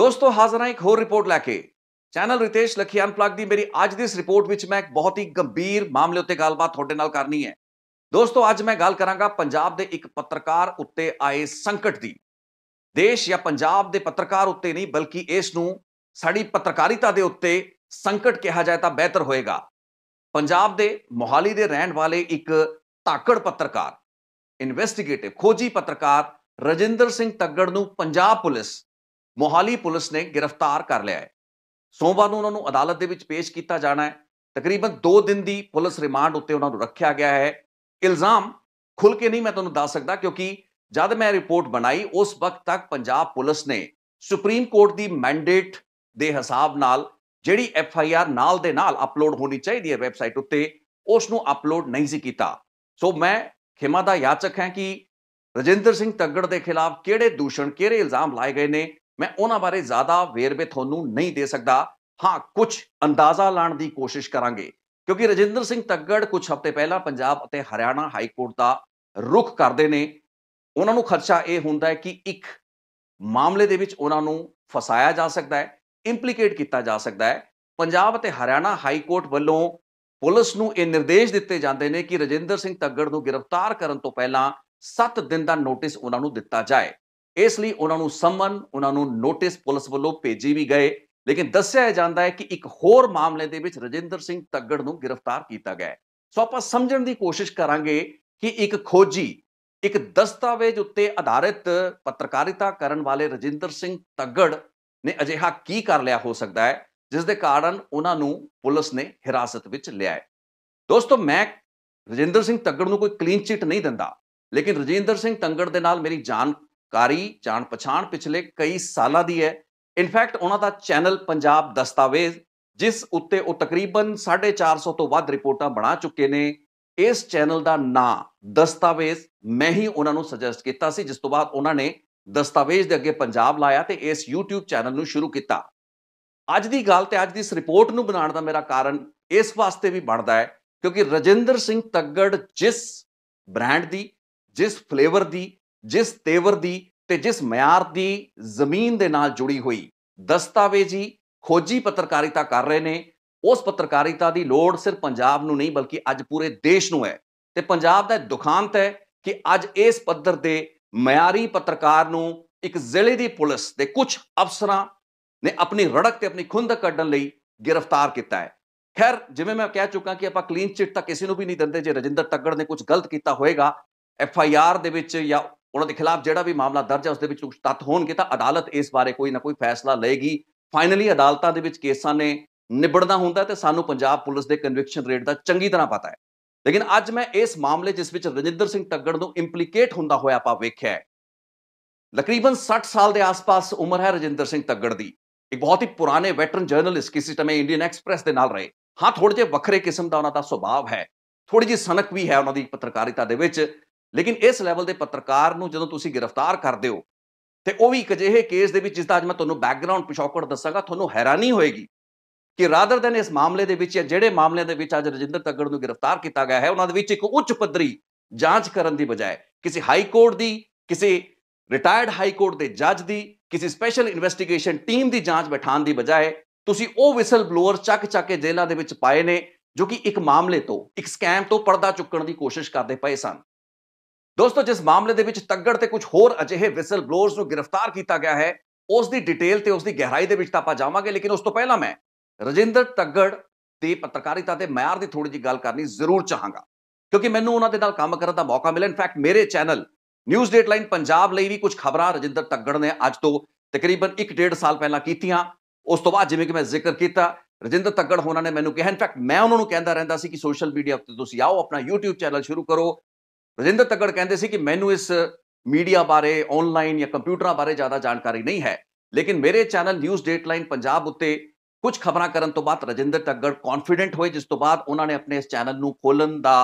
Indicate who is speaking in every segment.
Speaker 1: ਦੋਸਤੋ ਹਾਜ਼ਰਾਂ ਇੱਕ ਹੋਰ ਰਿਪੋਰਟ ਲੈ ਕੇ ਚੈਨਲ ਰਿਤੇਸ਼ ਲਖੀ ਅਨਪਲੱਗ ਦੀ ਮੇਰੀ ਅੱਜ ਦੀ ਇਸ ਰਿਪੋਰਟ ਵਿੱਚ ਮੈਂ ਇੱਕ ਬਹੁਤ ਹੀ ਗੰਭੀਰ ਮਾਮਲੇ ਉੱਤੇ ਗੱਲਬਾਤ ਤੁਹਾਡੇ ਨਾਲ ਕਰਨੀ ਹੈ ਦੋਸਤੋ ਅੱਜ ਮੈਂ ਗੱਲ ਕਰਾਂਗਾ ਪੰਜਾਬ ਦੇ ਇੱਕ ਪੱਤਰਕਾਰ ਉੱਤੇ ਆਏ ਸੰਕਟ ਦੀ ਦੇਸ਼ ਜਾਂ ਪੰਜਾਬ ਦੇ ਪੱਤਰਕਾਰ ਉੱਤੇ ਨਹੀਂ ਬਲਕਿ ਇਸ ਨੂੰ ਸਾਡੀ ਪੱਤਰਕਾਰਿਤਾ ਦੇ ਉੱਤੇ ਸੰਕਟ ਕਿਹਾ ਜਾਏ ਤਾਂ ਬਿਹਤਰ ਹੋਏਗਾ ਪੰਜਾਬ ਦੇ ਮੋਹਾਲੀ ਦੇ ਰਹਿਣ ਵਾਲੇ ਇੱਕ ਤਾਕੜ ਪੱਤਰਕਾਰ ਇਨਵੈਸਟੀਗੇਟਿਵ ਖੋਜੀ ਪੱਤਰਕਾਰ ਰਜਿੰਦਰ ਸਿੰਘ ਤੱਗੜ ਨੂੰ ਪੰਜਾਬ ਪੁਲਿਸ ਮੋਹਾਲੀ ਪੁਲਿਸ ਨੇ ਗ੍ਰਿਫਤਾਰ ਕਰ ਲਿਆ ਹੈ ਸੋਮਵਾਰ ਨੂੰ ਉਹਨਾਂ ਨੂੰ ਅਦਾਲਤ ਦੇ ਵਿੱਚ ਪੇਸ਼ ਕੀਤਾ ਜਾਣਾ ਹੈ ਤਕਰੀਬਨ 2 ਦਿਨ ਦੀ ਪੁਲਿਸ ਰਿਮਾਂਡ ਉੱਤੇ ਉਹਨਾਂ ਨੂੰ ਰੱਖਿਆ ਗਿਆ ਹੈ ਇਲਜ਼ਾਮ ਖੁੱਲ ਕੇ ਨਹੀਂ ਮੈਂ ਤੁਹਾਨੂੰ ਦੱਸ ਸਕਦਾ ਕਿਉਂਕਿ ਜਦ ਮੈਂ ਰਿਪੋਰਟ ਬਣਾਈ ਉਸ ਵਕਤ ਤੱਕ ਪੰਜਾਬ ਪੁਲਿਸ ਨੇ ਸੁਪਰੀਮ ਕੋਰਟ ਦੀ ਮੈਂਡੇਟ ਦੇ ਹਿਸਾਬ ਨਾਲ ਜਿਹੜੀ ਐਫ ਆਈ ਆਰ ਨਾਲ ਦੇ ਨਾਲ ਅਪਲੋਡ ਹੋਣੀ ਚਾਹੀਦੀ ਹੈ ਵੈਬਸਾਈਟ ਉੱਤੇ ਉਸ ਨੂੰ ਅਪਲੋਡ ਨਹੀਂ ਸੀ ਕੀਤਾ ਸੋ ਮੈਂ ਖਿਮਾ ਦਾ ਯਾਚਕ ਹਾਂ ਕਿ ਰਜਿੰਦਰ ਸਿੰਘ ਤੱਗੜ ਦੇ ਖਿਲਾਫ ਕਿਹੜੇ ਦੂਸ਼ਣ ਕਿਹੜੇ ਇਲਜ਼ਾਮ ਲਾਏ ਗਏ ਨੇ ਮੈਂ ਉਹਨਾਂ ਬਾਰੇ ਜ਼ਿਆਦਾ ਵੇਰਵੇ ਤੁਹਾਨੂੰ ਨਹੀਂ ਦੇ ਸਕਦਾ ਹਾਂ ਕੁਝ ਅੰਦਾਜ਼ਾ ਲਾਣ ਦੀ ਕੋਸ਼ਿਸ਼ ਕਰਾਂਗੇ ਕਿਉਂਕਿ ਰਜਿੰਦਰ ਸਿੰਘ ਤੱਗੜ ਕੁਝ ਹਫ਼ਤੇ ਪਹਿਲਾਂ ਪੰਜਾਬ ਅਤੇ ਹਰਿਆਣਾ ਹਾਈ ਕੋਰਟ ਦਾ ਰੁਖ ਕਰਦੇ ਨੇ ਉਹਨਾਂ ਨੂੰ ਖਰਚਾ ਇਹ ਹੁੰਦਾ ਹੈ ਕਿ ਇੱਕ ਮਾਮਲੇ ਦੇ ਵਿੱਚ ਉਹਨਾਂ ਨੂੰ ਫਸਾਇਆ ਜਾ ਸਕਦਾ ਹੈ ਇੰਪਲੀਕੇਟ ਕੀਤਾ ਜਾ ਸਕਦਾ ਹੈ ਪੰਜਾਬ ਅਤੇ ਹਰਿਆਣਾ ਹਾਈ ਕੋਰਟ ਵੱਲੋਂ ਪੁਲਿਸ ਨੂੰ ਇਹ ਨਿਰਦੇਸ਼ ਦਿੱਤੇ ਜਾਂਦੇ ਨੇ ਕਿ ਰਜਿੰਦਰ ਸਿੰਘ ਤੱਗੜ ਨੂੰ ਗ੍ਰਿਫਤਾਰ ਕਰਨ ਤੋਂ ਪਹਿਲਾਂ 7 ਦਿਨ ਦਾ ਨੋਟਿਸ ਉਹਨਾਂ ਨੂੰ ਦਿੱਤਾ ਜਾਏ ਇਸ ਲਈ ਉਹਨਾਂ ਨੂੰ ਸਮਨ ਉਹਨਾਂ ਨੂੰ ਨੋਟਿਸ ਪੁਲਿਸ ਵੱਲੋਂ ਭੇਜੀ ਵੀ ਗਏ ਲੇਕਿਨ ਦੱਸਿਆ ਜਾਂਦਾ ਹੈ ਕਿ ਇੱਕ ਹੋਰ ਮਾਮਲੇ ਦੇ ਵਿੱਚ ਰਜਿੰਦਰ ਸਿੰਘ ਤੱਗੜ ਨੂੰ ਗ੍ਰਿਫਤਾਰ ਕੀਤਾ ਗਿਆ ਸੋ ਆਪਾਂ ਸਮਝਣ ਦੀ ਕੋਸ਼ਿਸ਼ ਕਰਾਂਗੇ ਕਿ ਇੱਕ ਖੋਜੀ ਇੱਕ ਦਸਤਾਵੇਜ਼ ਉੱਤੇ ਆਧਾਰਿਤ ਪੱਤਰਕਾਰਿਤਾ ਕਰਨ ਵਾਲੇ ਰਜਿੰਦਰ ਸਿੰਘ ਤੱਗੜ ਨੇ ਅਜਿਹਾ ਕੀ ਕਰ ਲਿਆ ਹੋ ਸਕਦਾ ਹੈ ਜਿਸ ਦੇ ਕਾਰਨ ਉਹਨਾਂ ਨੂੰ ਪੁਲਿਸ ਨੇ ਹਿਰਾਸਤ ਵਿੱਚ ਲਿਆ ਹੈ ਦੋਸਤੋ ਮੈਂ ਰਜਿੰਦਰ ਸਿੰਘ ਤੱਗੜ ਨੂੰ ਕੋਈ ਕਲੀਨ ਚਿੱਟ ਨਹੀਂ ਦਿੰਦਾ ਲੇਕਿਨ ਰਜਿੰਦਰ ਸਿੰਘ ਤੰਗੜ ਦੇ ਨਾਲ ਮੇਰੀ ਜਾਣ ਕਾਰੀ ਜਾਣ ਪਛਾਣ ਪਿਛਲੇ ਕਈ ਸਾਲਾਂ ਦੀ ਹੈ ਇਨਫੈਕਟ ਉਹਨਾਂ ਦਾ ਚੈਨਲ ਪੰਜਾਬ ਦਸਤਾਵੇਜ਼ ਜਿਸ ਉੱਤੇ ਉਹ ਤਕਰੀਬਨ 450 ਤੋਂ ਵੱਧ ਰਿਪੋਰਟਾਂ ਬਣਾ ਚੁੱਕੇ ਨੇ ਇਸ ਚੈਨਲ ਦਾ ਨਾਂ ਦਸਤਾਵੇਜ਼ ਮੈਂ ਹੀ ਉਹਨਾਂ ਨੂੰ ਸੁਜੈਸਟ ਕੀਤਾ ਸੀ ਜਿਸ ਤੋਂ ਬਾਅਦ ਉਹਨਾਂ ਨੇ ਦਸਤਾਵੇਜ਼ ਦੇ ਅੱਗੇ ਪੰਜਾਬ ਲਾਇਆ ਤੇ ਇਸ YouTube ਚੈਨਲ ਨੂੰ ਸ਼ੁਰੂ ਕੀਤਾ ਅੱਜ ਦੀ ਗੱਲ ਤੇ ਅੱਜ ਦੀ ਇਸ ਰਿਪੋਰਟ ਨੂੰ ਬਣਾਉਣ ਦਾ ਮੇਰਾ ਕਾਰਨ ਇਸ ਵਾਸਤੇ ਵੀ ਬਣਦਾ ਹੈ ਕਿਉਂਕਿ ਰਜਿੰਦਰ ਸਿੰਘ ਤੱਗੜ ਜਿਸ ਬ੍ਰਾਂਡ ਦੀ ਜਿਸ ਫਲੇਵਰ ਦੀ ਜਿਸ ਤੇਵਰ ਦੀ ਤੇ ਜਿਸ ਮਿਆਰ ਦੀ ਜ਼ਮੀਨ ਦੇ ਨਾਲ ਜੁੜੀ ਹੋਈ ਦਸਤਾਵੇਜ਼ੀ ਖੋਜੀ ਪੱਤਰਕਾਰਿਤਾ ਕਰ ਰਹੇ ਨੇ ਉਸ ਪੱਤਰਕਾਰਿਤਾ ਦੀ ਲੋੜ ਸਿਰਫ ਪੰਜਾਬ ਨੂੰ ਨਹੀਂ ਬਲਕਿ ਅੱਜ ਪੂਰੇ ਦੇਸ਼ ਨੂੰ ਹੈ ਤੇ ਪੰਜਾਬ ਦਾ ਦੁਖਾਂਤ ਹੈ ਕਿ ਅੱਜ ਇਸ ਪੱਧਰ ਦੇ ਮਿਆਰੀ ਪੱਤਰਕਾਰ ਨੂੰ ਇੱਕ ਜ਼ਿਲ੍ਹੇ ਦੀ ਪੁਲਿਸ ਦੇ ਕੁਝ ਅਫਸਰਾਂ ਨੇ ਆਪਣੀ ਰੜਕ ਤੇ ਆਪਣੀ ਖੁੰਦ ਕੱਢਣ ਲਈ ਗ੍ਰਿਫਤਾਰ ਕੀਤਾ ਹੈ ਖੈਰ ਜਿਵੇਂ ਮੈਂ ਕਹਿ ਚੁੱਕਾ ਕਿ ਆਪਾਂ ਕਲੀਨ ਚਿੱਟ ਤਾਂ ਕਿਸੇ ਨੂੰ ਵੀ ਨਹੀਂ ਦਿੰਦੇ ਜੇ ਰਜਿੰਦਰ ਤੱਗੜ ਨੇ ਕੁਝ ਗਲਤ ਕੀਤਾ ਹੋਏਗਾ ਐਫ ਆਈ ਆਰ ਦੇ ਵਿੱਚ ਜਾਂ ਉਹਨਾਂ ਦੇ ਖਿਲਾਫ ਜਿਹੜਾ ਵੀ ਮਾਮਲਾ ਦਰਜ ਹੈ ਉਸ ਦੇ ਵਿੱਚ ਕੁਝ ਤੱਤ ਹੋਣਗੇ ਤਾਂ ਅਦਾਲਤ ਇਸ ਬਾਰੇ ਕੋਈ ਨਾ ਕੋਈ ਫੈਸਲਾ ਲਏਗੀ ਫਾਈਨਲੀ ਅਦਾਲਤਾਂ ਦੇ ਵਿੱਚ ਕੇਸਾਂ ਨੇ ਨਿਬੜਨਾ ਹੁੰਦਾ ਤੇ ਸਾਨੂੰ ਪੰਜਾਬ ਪੁਲਿਸ ਦੇ ਕਨਵਿਕਸ਼ਨ ਰੇਟ ਦਾ ਚੰਗੀ ਤਰ੍ਹਾਂ ਪਤਾ ਹੈ ਲੇਕਿਨ ਅੱਜ ਮੈਂ ਇਸ ਮਾਮਲੇ ਜਿਸ ਵਿੱਚ ਰਜਿੰਦਰ ਸਿੰਘ ਟੱਗੜ ਨੂੰ ਇੰਪਲੀਕੇਟ ਹੁੰਦਾ ਹੋਇਆ ਆਪਾਂ ਵੇਖਿਆ ਹੈ ਤਕਰੀਬਨ 60 ਸਾਲ ਦੇ ਆਸ-ਪਾਸ ਉਮਰ ਹੈ ਰਜਿੰਦਰ ਸਿੰਘ ਟੱਗੜ ਦੀ ਇੱਕ ਬਹੁਤ ਹੀ ਪੁਰਾਣੇ ਵੈਟਰਨ ਜਰਨਲਿਸਟ ਕਿਸੇ ਸਮੇਂ ਇੰਡੀਅਨ ਐਕਸਪ੍ਰੈਸ ਦੇ ਨਾਲ ਰਹੇ ਹਾਂ ਥੋੜੇ ਜਿਹਾ ਵੱਖਰੇ ਕਿਸਮ ਦਾ ਉਹਨਾਂ ਦਾ ਸੁਭਾਅ ਹੈ ਥੋੜੀ ਜਿਹੀ ਸਨਕ ਵੀ ਹੈ ਉਹਨਾਂ ਦੀ ਪੱਤਰਕਾਰਿਤਾ ਦੇ ਵਿੱਚ ਲੇਕਿਨ ਇਸ ਲੈਵਲ ਦੇ ਪੱਤਰਕਾਰ ਨੂੰ ਜਦੋਂ ਤੁਸੀਂ ਗ੍ਰਿਫਤਾਰ ਕਰਦੇ ਹੋ ਤੇ ਉਹ ਵੀ ਇੱਕ ਅਜਿਹੇ ਕੇਸ ਦੇ ਵਿੱਚ ਜਿਸ ਦਾ ਅੱਜ ਮੈਂ ਤੁਹਾਨੂੰ ਬੈਕਗ੍ਰਾਉਂਡ ਪਿਛੋਕੜ ਦੱਸਾਂਗਾ ਤੁਹਾਨੂੰ ਹੈਰਾਨੀ ਹੋਏਗੀ ਕਿ ਰਾਦਰ ਦੈਨ ਇਸ ਮਾਮਲੇ ਦੇ ਵਿੱਚ ਜਿਹੜੇ ਮਾਮਲੇ ਦੇ ਵਿੱਚ ਅੱਜ ਰਜਿੰਦਰ ਤੱਗੜ ਨੂੰ ਗ੍ਰਿਫਤਾਰ ਕੀਤਾ ਗਿਆ ਹੈ ਉਹਨਾਂ ਦੇ ਵਿੱਚ ਇੱਕ ਉੱਚ ਪੱਧਰੀ ਜਾਂਚ ਕਰਨ ਦੀ ਬਜਾਏ ਕਿਸੇ ਹਾਈ ਕੋਰਟ ਦੀ ਕਿਸੇ ਰਿਟਾਇਰਡ ਹਾਈ ਕੋਰਟ ਦੇ ਜੱਜ ਦੀ ਕਿਸੇ ਸਪੈਸ਼ਲ ਇਨਵੈਸਟੀਗੇਸ਼ਨ ਟੀਮ ਦੀ ਜਾਂਚ ਬਿਠਾਉਣ ਦੀ ਬਜਾਏ ਤੁਸੀਂ ਉਹ ਵਿਸਲ ਬਲੋਅਰ ਚੱਕ ਚੱਕ ਕੇ ਜੇਲ੍ਹਾਂ ਦੇ ਵਿੱਚ ਪਾਏ ਨੇ ਜੋ ਕਿ ਇੱਕ ਮਾਮਲੇ ਤੋਂ ਇੱਕ ਸਕੈਮ ਤੋਂ ਪਰਦਾ ਚੁੱਕਣ ਦੀ ਕੋਸ਼ਿਸ਼ ਕਰਦੇ ਪਏ ਸਨ ਦੋਸਤੋ ਜਿਸ ਮਾਮਲੇ ਦੇ ਵਿੱਚ ਤੱਗੜ ਤੇ ਕੁਝ ਹੋਰ ਅਜਿਹੇ ਵਿਸਲ ਬਲੋਅਰਸ ਨੂੰ ਗ੍ਰਿਫਤਾਰ ਕੀਤਾ ਗਿਆ ਹੈ ਉਸ ਦੀ ਡਿਟੇਲ ਤੇ ਉਸ ਦੀ ਗਹਿਰਾਈ ਦੇ ਵਿੱਚ ਤਾਂ ਆਪਾਂ ਜਾਵਾਂਗੇ ਲੇਕਿਨ ਉਸ ਤੋਂ ਪਹਿਲਾਂ ਮੈਂ ਰਜਿੰਦਰ ਤੱਗੜ ਦੀ ਪੱਤਰਕਾਰਿਤਾ ਤੇ ਮਿਆਰ ਦੀ ਥੋੜੀ ਜੀ ਗੱਲ ਕਰਨੀ ਜ਼ਰੂਰ ਚਾਹਾਂਗਾ ਕਿਉਂਕਿ ਮੈਨੂੰ ਉਹਨਾਂ ਦੇ ਨਾਲ ਕੰਮ ਕਰਨ ਦਾ ਮੌਕਾ ਮਿਲਿਆ ਇਨਫੈਕਟ ਮੇਰੇ ਚੈਨਲ ਨਿਊਜ਼ ਡੇਟਲਾਈਨ ਪੰਜਾਬ ਲਈ ਵੀ ਕੁਝ ਖਬਰਾਂ ਰਜਿੰਦਰ ਤੱਗੜ ਨੇ ਅੱਜ ਤੋਂ ਤਕਰੀਬਨ 1.5 ਸਾਲ ਪਹਿਲਾਂ ਕੀਤੀਆਂ ਉਸ ਤੋਂ ਬਾਅਦ ਜਿਵੇਂ ਕਿ ਮੈਂ ਜ਼ਿਕਰ ਕੀਤਾ ਰਜਿੰਦਰ ਤੱਗੜ ਹੋਣਾ ਨੇ ਮੈਨੂੰ ਕਿਹਾ ਇਨਫੈਕਟ ਮੈਂ ਉਹਨਾਂ ਨੂੰ ਕਹਿੰਦਾ ਰਹਿੰਦਾ ਸੀ ਕਿ ਸੋਸ਼ਲ ਮੀਡੀਆ ਉੱਤੇ ਤੁਸੀਂ ਆਓ ਆਪਣਾ YouTube ਚੈਨਲ ਸ਼ੁਰੂ ਕਰੋ ਰਜਿੰਦਰ ਤੱਕੜ ਕਹਿੰਦੇ ਸੀ ਕਿ ਮੈਨੂੰ ਇਸ ਮੀਡੀਆ ਬਾਰੇ ਆਨਲਾਈਨ ਜਾਂ ਕੰਪਿਊਟਰਾਂ ਬਾਰੇ ਜ਼ਿਆਦਾ ਜਾਣਕਾਰੀ ਨਹੀਂ ਹੈ ਲੇਕਿਨ ਮੇਰੇ ਚੈਨਲ ਨਿਊਜ਼ ਡੇਟਲਾਈਨ ਪੰਜਾਬ ਉੱਤੇ ਕੁਝ ਖਬਰਾਂ ਕਰਨ ਤੋਂ ਬਾਅਦ ਰਜਿੰਦਰ ਤੱਕੜ ਕੌਨਫੀਡੈਂਟ ਹੋਏ ਜਿਸ ਤੋਂ ਬਾਅਦ ਉਹਨਾਂ ਨੇ ਆਪਣੇ ਇਸ ਚੈਨਲ ਨੂੰ ਖੋਲਣ ਦਾ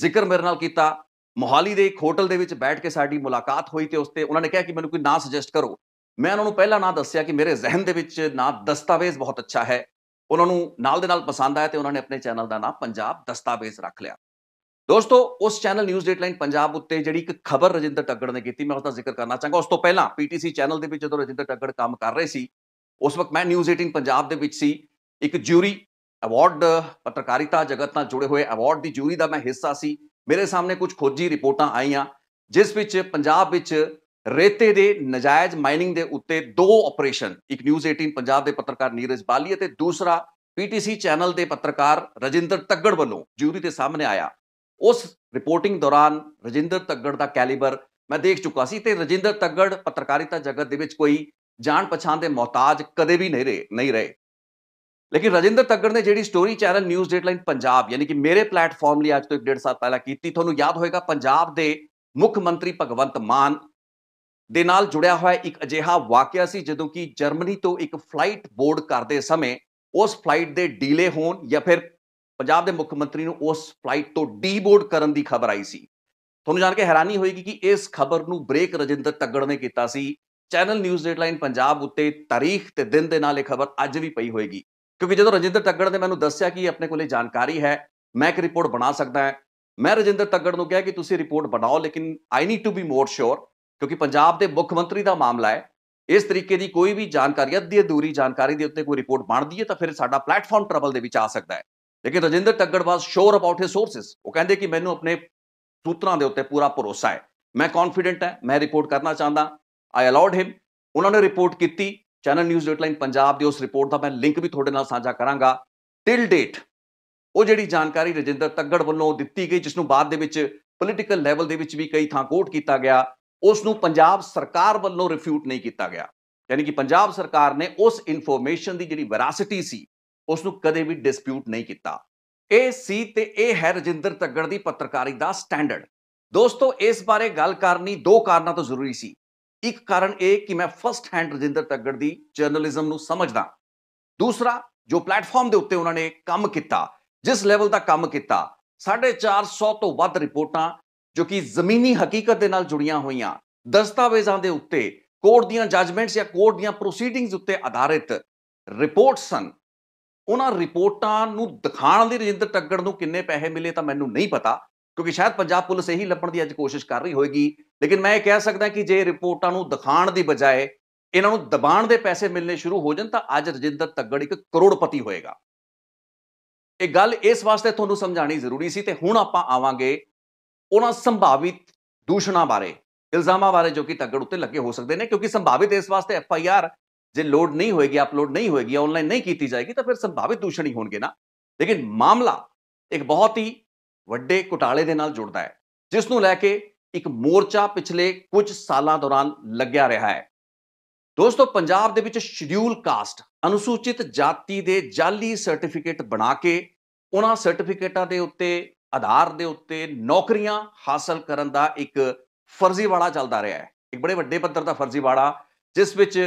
Speaker 1: ਜ਼ਿਕਰ ਮੇਰੇ ਨਾਲ ਕੀਤਾ ਮੋਹਾਲੀ ਦੇ ਇੱਕ ਹੋਟਲ ਦੇ ਵਿੱਚ ਬੈਠ ਕੇ ਸਾਡੀ ਮੁਲਾਕਾਤ ਹੋਈ ਤੇ ਉਸ ਤੇ ਉਹਨਾਂ ਨੇ ਕਿਹਾ ਕਿ ਮੈਨੂੰ ਕੋਈ ਨਾਂ ਸੁਜੈਸਟ ਕਰੋ ਮੈਂ ਉਹਨਾਂ ਨੂੰ ਪਹਿਲਾਂ ਨਾਂ ਦੱਸਿਆ ਕਿ ਮੇਰੇ ਜ਼ਿਹਨ ਦੇ ਵਿੱਚ ਨਾਂ ਦਸਤਾਵੇਜ਼ ਬਹੁਤ ਅੱਛਾ ਹੈ ਉਹਨਾਂ ਨੂੰ ਨਾਲ ਦੇ ਨਾਲ ਪਸੰਦ ਆਇਆ ਤੇ ਉਹਨਾਂ ਨੇ ਆਪਣੇ ਚੈਨਲ ਦਾ ਨਾਮ ਪੰਜਾਬ ਦਸਤਾਵੇਜ਼ ਰੱਖ ਲਿਆ ਦੋਸਤੋ ਉਸ ਚੈਨਲ ਨਿਊਜ਼ ਡੇਟਲਾਈਨ ਪੰਜਾਬ ਉੱਤੇ ਜਿਹੜੀ ਇੱਕ ਖਬਰ ਰਜਿੰਦਰ ਟੱਗੜ ਨੇ ਕੀਤੀ ਮੈਂ ਉਸ ਦਾ ਜ਼ਿਕਰ ਕਰਨਾ ਚਾਹਾਂਗਾ ਉਸ ਤੋਂ ਪਹਿਲਾਂ ਪੀਟੀਸੀ ਚੈਨਲ ਦੇ ਵਿੱਚ ਜਦੋਂ ਰਜਿੰਦਰ ਟੱਗੜ ਕੰਮ ਕਰ ਰਹੇ ਸੀ ਉਸ ਵਕਤ ਮੈਂ ਨਿਊਜ਼ 18 ਪੰਜਾਬ ਦੇ ਵਿੱਚ ਸੀ ਇੱਕ ਜੂਰੀ ਅਵਾਰਡ ਪੱਤਰਕਾਰਿਤਾ ਜਗਤ ਨਾਲ ਜੁੜੇ ਹੋਏ ਅਵਾਰਡ ਦੀ ਜੂਰੀ ਦਾ ਮੈਂ ਹਿੱਸਾ ਸੀ ਮੇਰੇ ਸਾਹਮਣੇ ਕੁਝ ਖੋਜੀ ਰਿਪੋਰਟਾਂ ਆਈਆਂ ਜਿਸ ਵਿੱਚ ਪੰਜਾਬ ਵਿੱਚ ਰੇਤੇ ਦੇ ਨਜਾਇਜ਼ ਮਾਈਨਿੰਗ ਦੇ ਉੱਤੇ ਦੋ ਆਪਰੇਸ਼ਨ ਇੱਕ ਨਿਊਜ਼ 18 ਪੰਜਾਬ ਦੇ ਪੱਤਰਕਾਰ ਨੀਰਜ ਬਾਲੀ ਅਤੇ ਦੂਸਰਾ ਪੀਟੀਸੀ ਚੈਨਲ ਦੇ ਪੱਤਰਕਾਰ ਰਜਿੰਦਰ ਟੱਗੜ ਵੱਲੋਂ ਜੂਰੀ ਦੇ ਸਾਹਮਣੇ ਆਇਆ ਉਸ ਰਿਪੋਰਟਿੰਗ ਦੌਰਾਨ ਰਜਿੰਦਰ ਤੱਗੜ ਦਾ ਕੈਲੀਬਰ ਮੈਂ ਦੇਖ ਚੁੱਕਾ ਸੀ ਤੇ ਰਜਿੰਦਰ ਤੱਗੜ ਪੱਤਰਕਾਰਿਤਾ ਜਗਤ ਦੇ ਵਿੱਚ ਕੋਈ ਜਾਣ ਪਛਾਣ ਦੇ ਮਹਤਾਜ ਕਦੇ ਵੀ ਨਹੀਂ ਰਹੇ ਨਹੀਂ ਰਹੇ ਲੇਕਿਨ ਰਜਿੰਦਰ ਤੱਗੜ ਨੇ ਜਿਹੜੀ story channel news dateline Punjab ਯਾਨੀ ਕਿ ਮੇਰੇ ਪਲੇਟਫਾਰਮ ਲਈ ਅੱਜ ਤੋਂ 1.5 ਸਾਲ ਪਹਿਲਾਂ ਕੀਤੀ ਤੁਹਾਨੂੰ ਯਾਦ ਹੋਏਗਾ ਪੰਜਾਬ ਦੇ ਮੁੱਖ ਮੰਤਰੀ ਭਗਵੰਤ ਮਾਨ ਦੇ ਨਾਲ ਜੁੜਿਆ ਹੋਇਆ ਇੱਕ ਅਜਿਹਾ ਵਾਕਿਆ ਸੀ ਜਦੋਂ ਕਿ ਜਰਮਨੀ ਤੋਂ ਇੱਕ ਫਲਾਈਟ ਬੋਰਡ ਕਰਦੇ ਸਮੇਂ ਉਸ ਫਲਾਈਟ ਦੇ ਡੀਲੇ ਹੋਣ ਜਾਂ ਫਿਰ ਪੰਜਾਬ ਦੇ ਮੁੱਖ ਮੰਤਰੀ ਨੂੰ ਉਸ ਫਲਾਈਟ ਤੋਂ ਡੀਬੋਰਡ ਕਰਨ ਦੀ ਖਬਰ ਆਈ ਸੀ ਤੁਹਾਨੂੰ ਜਾਣ ਕੇ ਹੈਰਾਨੀ ਹੋਏਗੀ ਕਿ ਇਸ ਖਬਰ ਨੂੰ ਬ੍ਰੇਕ ਰਜਿੰਦਰ ਤੱਗੜ ਨੇ ਕੀਤਾ ਸੀ ਚੈਨਲ ਨਿਊਜ਼ ਡੇਟਲਾਈਨ ਪੰਜਾਬ ਉੱਤੇ ਤਾਰੀਖ ਤੇ ਦਿਨ ਦੇ ਨਾਲ ਇਹ ਖਬਰ ਅੱਜ ਵੀ ਪਈ ਹੋਏਗੀ ਕਿਉਂਕਿ ਜਦੋਂ ਰਜਿੰਦਰ ਤੱਗੜ ਨੇ ਮੈਨੂੰ ਦੱਸਿਆ ਕਿ ਆਪਣੇ ਕੋਲੇ ਜਾਣਕਾਰੀ ਹੈ ਮੈਂ ਇੱਕ ਰਿਪੋਰਟ ਬਣਾ ਸਕਦਾ ਹਾਂ ਮੈਂ ਰਜਿੰਦਰ ਤੱਗੜ ਨੂੰ ਕਿਹਾ ਕਿ ਤੁਸੀਂ ਰਿਪੋਰਟ ਬਣਾਓ ਲੇਕਿਨ I need to be more sure ਕਿਉਂਕਿ ਪੰਜਾਬ ਦੇ ਮੁੱਖ ਮੰਤਰੀ ਦਾ ਮਾਮਲਾ ਹੈ ਇਸ ਤਰੀਕੇ ਦੀ ਕੋਈ ਵੀ ਜਾਣਕਾਰੀ ਅੱਧੀ ਅਧੂਰੀ ਜਾਣਕਾਰੀ ਦੇ ਉੱਤੇ ਕੋਈ ਰਿਪੋਰਟ ਬਣਦੀ ਹੈ ਤਾਂ ਫਿਰ ਸਾਡਾ ਪਲੇਟਫਾਰਮ ਟਰਬਲ ਦੇ ਵਿੱਚ ਆ ਸਕਦਾ ਹੈ ਲੇਕਿਨ Rajinder Taggar was sure about his sources ਉਹ ਕਹਿੰਦੇ ਕਿ ਮੈਨੂੰ ਆਪਣੇ ਸੂਤਰਾਂ ਦੇ ਉੱਤੇ ਪੂਰਾ ਭਰੋਸਾ ਹੈ ਮੈਂ ਕੌਨਫੀਡੈਂਟ ਹੈ ਮੈਂ ਰਿਪੋਰਟ ਕਰਨਾ ਚਾਹੁੰਦਾ ਆਈ ਅਲਾਉਡ ਹਿਮ ਉਹਨਾਂ ਨੇ ਰਿਪੋਰਟ ਕੀਤੀ ਚੈਨਲ ਨਿਊਜ਼ ਡੇਟਲਾਈਨ ਪੰਜਾਬ ਦੀ ਉਸ ਰਿਪੋਰਟ ਦਾ ਮੈਂ ਲਿੰਕ ਵੀ ਤੁਹਾਡੇ ਨਾਲ ਸਾਂਝਾ ਕਰਾਂਗਾ ਟਿਲ ਡੇਟ ਉਹ ਜਿਹੜੀ ਜਾਣਕਾਰੀ ਰਜਿੰਦਰ ਤੱਗੜ ਵੱਲੋਂ ਦਿੱਤੀ ਗਈ ਜਿਸ ਨੂੰ ਬਾਅਦ ਦੇ ਵਿੱਚ ਪੋਲੀਟੀਕਲ ਲੈਵਲ ਦੇ ਵਿੱਚ ਵੀ ਕਈ ਥਾਂ ਕੋਟ ਕੀਤਾ ਗਿਆ ਉਸ ਨੂੰ ਪੰਜਾਬ ਸਰਕਾਰ ਵੱਲੋਂ ਰਿਫਿਊਟ ਨਹੀਂ ਕੀਤਾ ਗਿਆ ਯਾਨੀ ਕਿ ਪੰਜਾਬ ਸਰਕਾਰ ਨੇ ਉਸ ਇਨਫੋਰਮੇਸ਼ਨ ਦੀ ਜਿਹੜੀ ਵੈਰਾਸਿਟੀ ਸੀ ਉਸ ਨੂੰ ਕਦੇ ਵੀ ਡਿਸਪਿਊਟ ਨਹੀਂ ਕੀਤਾ ਇਹ ਸੀ ਤੇ ਇਹ ਹੈ ਰਜਿੰਦਰ ਤੱਗੜ ਦੀ ਪੱਤਰਕਾਰੀ ਦਾ ਸਟੈਂਡਰਡ ਦੋਸਤੋ ਇਸ ਬਾਰੇ ਗੱਲ ਕਰਨੀ ਦੋ ਕਾਰਨਾਂ ਤੋਂ ਜ਼ਰੂਰੀ ਸੀ ਇੱਕ ਕਾਰਨ ਇਹ ਕਿ ਮੈਂ ਫਸਟ ਹੈਂਡ ਰਜਿੰਦਰ ਤੱਗੜ ਦੀ ਜਰਨਲਿਜ਼ਮ ਨੂੰ ਸਮਝਦਾ ਦੂਸਰਾ ਜੋ ਪਲੇਟਫਾਰਮ ਦੇ ਉੱਤੇ ਉਹਨਾਂ ਨੇ ਕੰਮ ਕੀਤਾ ਜਿਸ ਲੈਵਲ ਦਾ ਕੰਮ ਕੀਤਾ 450 ਤੋਂ ਵੱਧ ਰਿਪੋਰਟਾਂ ਜੋ ਕਿ ਜ਼ਮੀਨੀ ਹਕੀਕਤ ਦੇ ਨਾਲ ਜੁੜੀਆਂ ਹੋਈਆਂ ਦਸਤਾਵੇਜ਼ਾਂ ਦੇ ਉੱਤੇ ਕੋਰਟ ਦੀਆਂ ਜੱਜਮੈਂਟਸ ਜਾਂ ਕੋਰਟ ਦੀਆਂ ਪ੍ਰੋਸੀਡਿੰਗਸ ਉੱਤੇ ਆਧਾਰਿਤ ਰਿਪੋਰਟਸ ਹਨ ਉਹਨਾਂ ਰਿਪੋਰਟਾਂ ਨੂੰ ਦਿਖਾਉਣ ਲਈ ਰਜਿੰਦਰ ਟੱਗੜ ਨੂੰ ਕਿੰਨੇ ਪੈਸੇ ਮਿਲੇ ਤਾਂ ਮੈਨੂੰ ਨਹੀਂ ਪਤਾ ਕਿਉਂਕਿ ਸ਼ਾਇਦ ਪੰਜਾਬ ਪੁਲਿਸ ਇਹੀ ਲੱਭਣ ਦੀ ਅੱਜ ਕੋਸ਼ਿਸ਼ ਕਰ ਰਹੀ ਹੋਏਗੀ ਲੇਕਿਨ ਮੈਂ ਇਹ ਕਹਿ ਸਕਦਾ ਕਿ ਜੇ ਰਿਪੋਰਟਾਂ ਨੂੰ ਦਿਖਾਉਣ ਦੀ ਬਜਾਏ ਇਹਨਾਂ ਨੂੰ ਦਬਾਣ ਦੇ ਪੈਸੇ ਮਿਲਨੇ ਸ਼ੁਰੂ ਹੋ ਜਾਣ ਤਾਂ ਅੱਜ ਰਜਿੰਦਰ ਟੱਗੜ ਇੱਕ ਕਰੋੜਪਤੀ ਹੋਏਗਾ ਇਹ ਗੱਲ ਇਸ ਵਾਸਤੇ ਤੁਹਾਨੂੰ ਸਮਝਾਣੀ ਜ਼ਰੂਰੀ ਸੀ ਤੇ ਹੁਣ ਆਪਾਂ ਆਵਾਂਗੇ ਉਹਨਾਂ ਸੰਭਾਵਿਤ ਦੂਸ਼ਣਾ ਬਾਰੇ ਇਲਜ਼ਾਮਾਂ ਬਾਰੇ ਜੋ ਕਿ ਟੱਗੜ ਉੱਤੇ ਲੱਗੇ ਹੋ ਸਕਦੇ ਨੇ ਕਿਉਂਕਿ ਸੰਭਾਵਿਤ ਇਸ ਵਾਸਤੇ ਐਫ ਆਈ ਆਰ ਜੇ ਲੋਡ ਨਹੀਂ ਹੋਏਗੀ ਅਪਲੋਡ ਨਹੀਂ ਹੋਏਗੀ ਆਨਲਾਈਨ ਨਹੀਂ ਕੀਤੀ ਜਾਏਗੀ ਤਾਂ ਫਿਰ ਸੰਭਾਵਿਤ ਦੂਸ਼ਣ ਹੀ ਹੋਣਗੇ ਨਾ ਲੇਕਿਨ ਮਾਮਲਾ ਇੱਕ ਬਹੁਤ ਹੀ ਵੱਡੇ ਘੁਟਾਲੇ ਦੇ ਨਾਲ ਜੁੜਦਾ ਹੈ ਜਿਸ ਨੂੰ ਲੈ ਕੇ ਇੱਕ ਮੋਰਚਾ ਪਿਛਲੇ ਕੁਝ ਸਾਲਾਂ ਦੌਰਾਨ ਲੱਗਿਆ ਰਿਹਾ ਹੈ ਦੋਸਤੋ ਪੰਜਾਬ ਦੇ ਵਿੱਚ ਸ਼ਡਿਊਲ ਕਾਸਟ ਅਨੁਸੂਚਿਤ ਜਾਤੀ ਦੇ ਜਾਲੀ ਸਰਟੀਫਿਕੇਟ ਬਣਾ ਕੇ ਉਹਨਾਂ ਸਰਟੀਫਿਕੇਟਾਂ ਦੇ ਉੱਤੇ ਆਧਾਰ ਦੇ ਉੱਤੇ ਨੌਕਰੀਆਂ ਹਾਸਲ ਕਰਨ ਦਾ ਇੱਕ ਫਰਜ਼ੀਵਾੜਾ ਚੱਲਦਾ ਰਿਹਾ ਹੈ ਇੱਕ ਬੜੇ ਵੱਡੇ ਪੱਧਰ ਦਾ ਫਰਜ਼ੀਵਾੜਾ ਜਿਸ ਵਿੱਚ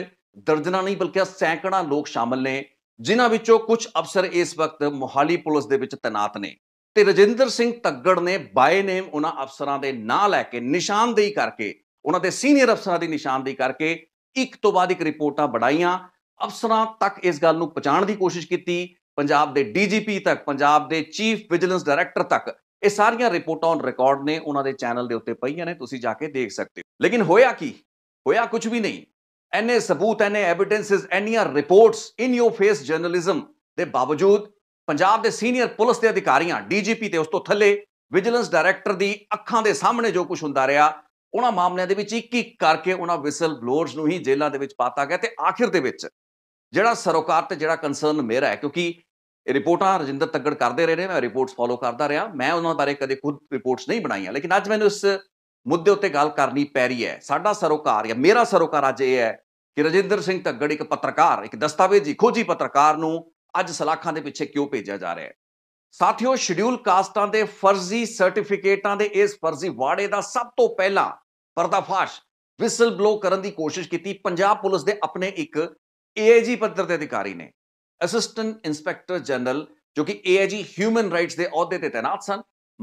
Speaker 1: ਦਰਜਨਾ ਨਹੀਂ ਬਲਕਿ ਸੈਂਕੜਾ ਲੋਕ ਸ਼ਾਮਲ ਨੇ ਜਿਨ੍ਹਾਂ ਵਿੱਚੋਂ ਕੁਝ ਅਫਸਰ ਇਸ ਵਕਤ ਮੋਹਾਲੀ ਪੁਲਿਸ ਦੇ ਵਿੱਚ ਤਣਾਤ ਨੇ ਤੇ ਰਜਿੰਦਰ ਸਿੰਘ ਤੱਗੜ ਨੇ ਬਾਏ ਨੇਮ ਉਹਨਾਂ ਅਫਸਰਾਂ ਦੇ ਨਾਂ ਲੈ ਕੇ ਨਿਸ਼ਾਨਦੇਹੀ ਕਰਕੇ ਉਹਨਾਂ ਦੇ ਸੀਨੀਅਰ ਅਫਸਰਾਂ ਦੀ ਨਿਸ਼ਾਨਦੇਹੀ ਕਰਕੇ ਇੱਕ ਤੋਂ ਬਾਅਦ ਇੱਕ ਰਿਪੋਰਟਾਂ ਬੜਾਈਆਂ ਅਫਸਰਾਂ ਤੱਕ ਇਸ ਗੱਲ ਨੂੰ ਪਹੁੰਚਾਉਣ ਦੀ ਕੋਸ਼ਿਸ਼ ਕੀਤੀ ਪੰਜਾਬ ਦੇ ਡੀਜੀਪੀ ਤੱਕ ਪੰਜਾਬ ਦੇ ਚੀਫ ਵਿਜੀਲੈਂਸ ਡਾਇਰੈਕਟਰ ਤੱਕ ਇਹ ਸਾਰੀਆਂ ਰਿਪੋਰਟਾਂ ਔਨ ਰਿਕਾਰਡ ਨੇ ਉਹਨਾਂ ਦੇ ਚੈਨਲ ਦੇ ਉੱਤੇ ਪਈਆਂ ਨੇ ਤੁਸੀਂ ਜਾ ਕੇ ਦੇਖ ਸਕਦੇ ਹੋ ਲੇਕਿਨ ਹੋਇਆ ਕੀ ਹੋਇਆ ਕੁਝ ਵੀ ਨਹੀਂ ਐਨੇ ਸਬੂਤ ਐਨੇ ਐਵਿਡੈਂਸਸ ਐਨੀਆਂ reports in your face journalism ਦੇ ਬਾਵਜੂਦ ਪੰਜਾਬ ਦੇ ਸੀਨੀਅਰ ਪੁਲਿਸ ਦੇ ਅਧਿਕਾਰੀਆਂ ਡੀਜੀਪੀ ਤੇ ਉਸ ਤੋਂ ਥੱਲੇ ਵਿਜੀਲੈਂਸ ਡਾਇਰੈਕਟਰ ਦੀ ਅੱਖਾਂ ਦੇ ਸਾਹਮਣੇ ਜੋ ਕੁਝ ਹੁੰਦਾ ਰਿਹਾ ਉਹਨਾਂ ਮਾਮਲਿਆਂ ਦੇ ਵਿੱਚ ਇੱਕ ਇੱਕ ਕਰਕੇ ਉਹਨਾਂ ਵਿਸਲ ਬਲੋਰਸ ਨੂੰ ਹੀ ਜੇਲ੍ਹਾਂ ਦੇ ਵਿੱਚ ਪਾਤਾ ਗਿਆ ਤੇ ਆਖਿਰ ਦੇ ਵਿੱਚ ਜਿਹੜਾ ਸਰੋਕਾਰ ਤੇ ਜਿਹੜਾ ਕੰਸਰਨ ਮੇਰਾ ਹੈ ਕਿਉਂਕਿ ਰਿਪੋਰਟਾਂ ਰਜਿੰਦਰ ਤੱਗੜ ਕਰਦੇ ਰਹੇ ਨੇ ਮੈਂ ਰਿਪੋਰਟਸ ਫਾਲੋ ਕਰਦਾ ਰਿਹਾ ਮੈਂ ਉਹਨਾਂ ਬਾਰੇ ਕਦੇ ਖੁਦ ਰਿਪੋਰਟਸ ਨਹੀਂ ਬਣਾਈਆਂ ਲੇਕਿਨ ਅੱਜ ਮੈਨੂੰ ਇਸ ਮੁੱਦੇ ਉੱਤੇ ਗੱਲ ਕਰਨੀ ਪੈ ਰਹੀ ਹੈ ਸਾਡਾ ਸਰੋਕਾਰ ਜਾਂ ਮੇਰਾ ਸਰੋਕਾਰ ਅੱਜ ਇਹ ਹੈ ਕਿ ਰਜਿੰਦਰ ਸਿੰਘ ਧੱਗੜ ਇੱਕ ਪੱਤਰਕਾਰ ਇੱਕ ਦਸਤਾਵੇਜ਼ੀ ਖੋਜੀ ਪੱਤਰਕਾਰ ਨੂੰ ਅੱਜ ਸਲਾਖਾਂ ਦੇ ਪਿੱਛੇ ਕਿਉਂ ਭੇਜਿਆ ਜਾ ਰਿਹਾ ਹੈ ਸਾਥੀਓ ਸ਼ਡਿਊਲ ਕਾਸਟਾਂ ਦੇ ਫਰਜ਼ੀ ਸਰਟੀਫਿਕੇਟਾਂ ਦੇ ਇਸ ਫਰਜ਼ੀ ਵਾੜੇ ਦਾ ਸਭ ਤੋਂ ਪਹਿਲਾਂ ਪਰਦਾਫਾਸ਼ ਵਿਸਲ ਬਲੋ ਕਰਨ ਦੀ ਕੋਸ਼ਿਸ਼ ਕੀਤੀ ਪੰਜਾਬ ਪੁਲਿਸ ਦੇ ਆਪਣੇ ਇੱਕ ਏਜੀ ਪੱਤਰ ਦੇ ਅਧਿਕਾਰੀ ਨੇ ਅਸਿਸਟੈਂਟ ਇਨਸਪੈਕਟਰ ਜਨਰਲ ਜੋ ਕਿ ਏਜੀ ਹਿਊਮਨ ਰਾਈਟਸ ਦੇ ਅਹੁਦੇ ਤੇ ਤਾਇਨਾਤ ਸਨ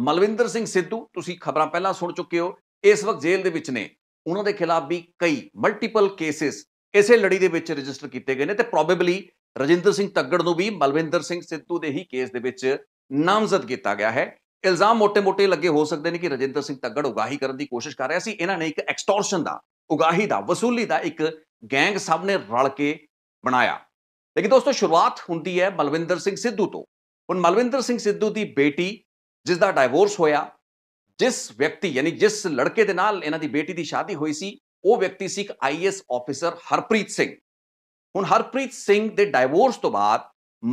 Speaker 1: ਮਲਵਿੰਦਰ ਸਿੰਘ ਸਿੱਧੂ ਤੁਸੀਂ ਖਬਰਾਂ ਪਹਿਲਾਂ ਸੁਣ ਚੁੱਕੇ ਹੋ ਇਸ ਵਕਤ ਜੇਲ੍ਹ ਦੇ ਵਿੱਚ ਨੇ ਉਹਨਾਂ ਦੇ ਖਿਲਾਫ ਵੀ ਕਈ ਮਲਟੀਪਲ ਕੇਸਿਸ ਇਸੇ ਲੜੀ ਦੇ ਵਿੱਚ ਰਜਿਸਟਰ ਕੀਤੇ ਗਏ ਨੇ ਤੇ ਪ੍ਰੋਬੇਬਲੀ ਰਜਿੰਦਰ ਸਿੰਘ ਤੱਗੜ ਨੂੰ ਵੀ ਮਲਵਿੰਦਰ ਸਿੰਘ ਸਿੱਧੂ ਦੇ ਹੀ ਕੇਸ ਦੇ ਵਿੱਚ ਨਾਮਜ਼ਦ ਕੀਤਾ ਗਿਆ ਹੈ ਇਲਜ਼ਾਮ ਮੋٹے-ਮੋٹے ਲੱਗੇ ਹੋ ਸਕਦੇ ਨੇ ਕਿ ਰਜਿੰਦਰ ਸਿੰਘ ਤੱਗੜ ਉਗਾਹੀ ਕਰਨ ਦੀ ਕੋਸ਼ਿਸ਼ ਕਰ ਰਿਹਾ ਸੀ ਇਹਨਾਂ ਨੇ ਇੱਕ ਐਕਸਟੋਰਸ਼ਨ ਦਾ ਉਗਾਹੀ ਦਾ ਵਸੂਲੀ ਦਾ ਇੱਕ ਗੈਂਗ ਸਭ ਨੇ ਰਲ ਕੇ ਬਣਾਇਆ ਲੇਕਿਨ ਦੋਸਤੋ ਸ਼ੁਰੂਆਤ ਹੁੰਦੀ ਹੈ ਮਲਵਿੰਦਰ ਸਿੰਘ ਸਿੱਧੂ ਤੋਂ ਹੁਣ ਮਲਵਿੰਦਰ ਸਿੰਘ ਸਿੱਧੂ ਦੀ ਬੇਟੀ ਜਿਸ ਦਾ ਡਾਈਵੋਰਸ ਹੋਇਆ ਜਿਸ ਵਿਅਕਤੀ ਯਾਨੀ ਜਿਸ ਲੜਕੇ ਦੇ ਨਾਲ ਇਹਨਾਂ ਦੀ ਬੇਟੀ ਦੀ ਸ਼ਾਦੀ ਹੋਈ ਸੀ ਉਹ ਵਿਅਕਤੀ ਸੀ ਇੱਕ ਆਈਐਸ ਆਫੀਸਰ ਹਰਪ੍ਰੀਤ ਸਿੰਘ ਹੁਣ ਹਰਪ੍ਰੀਤ ਸਿੰਘ ਦੇ ਡਾਈਵੋਰਸ ਤੋਂ ਬਾਅਦ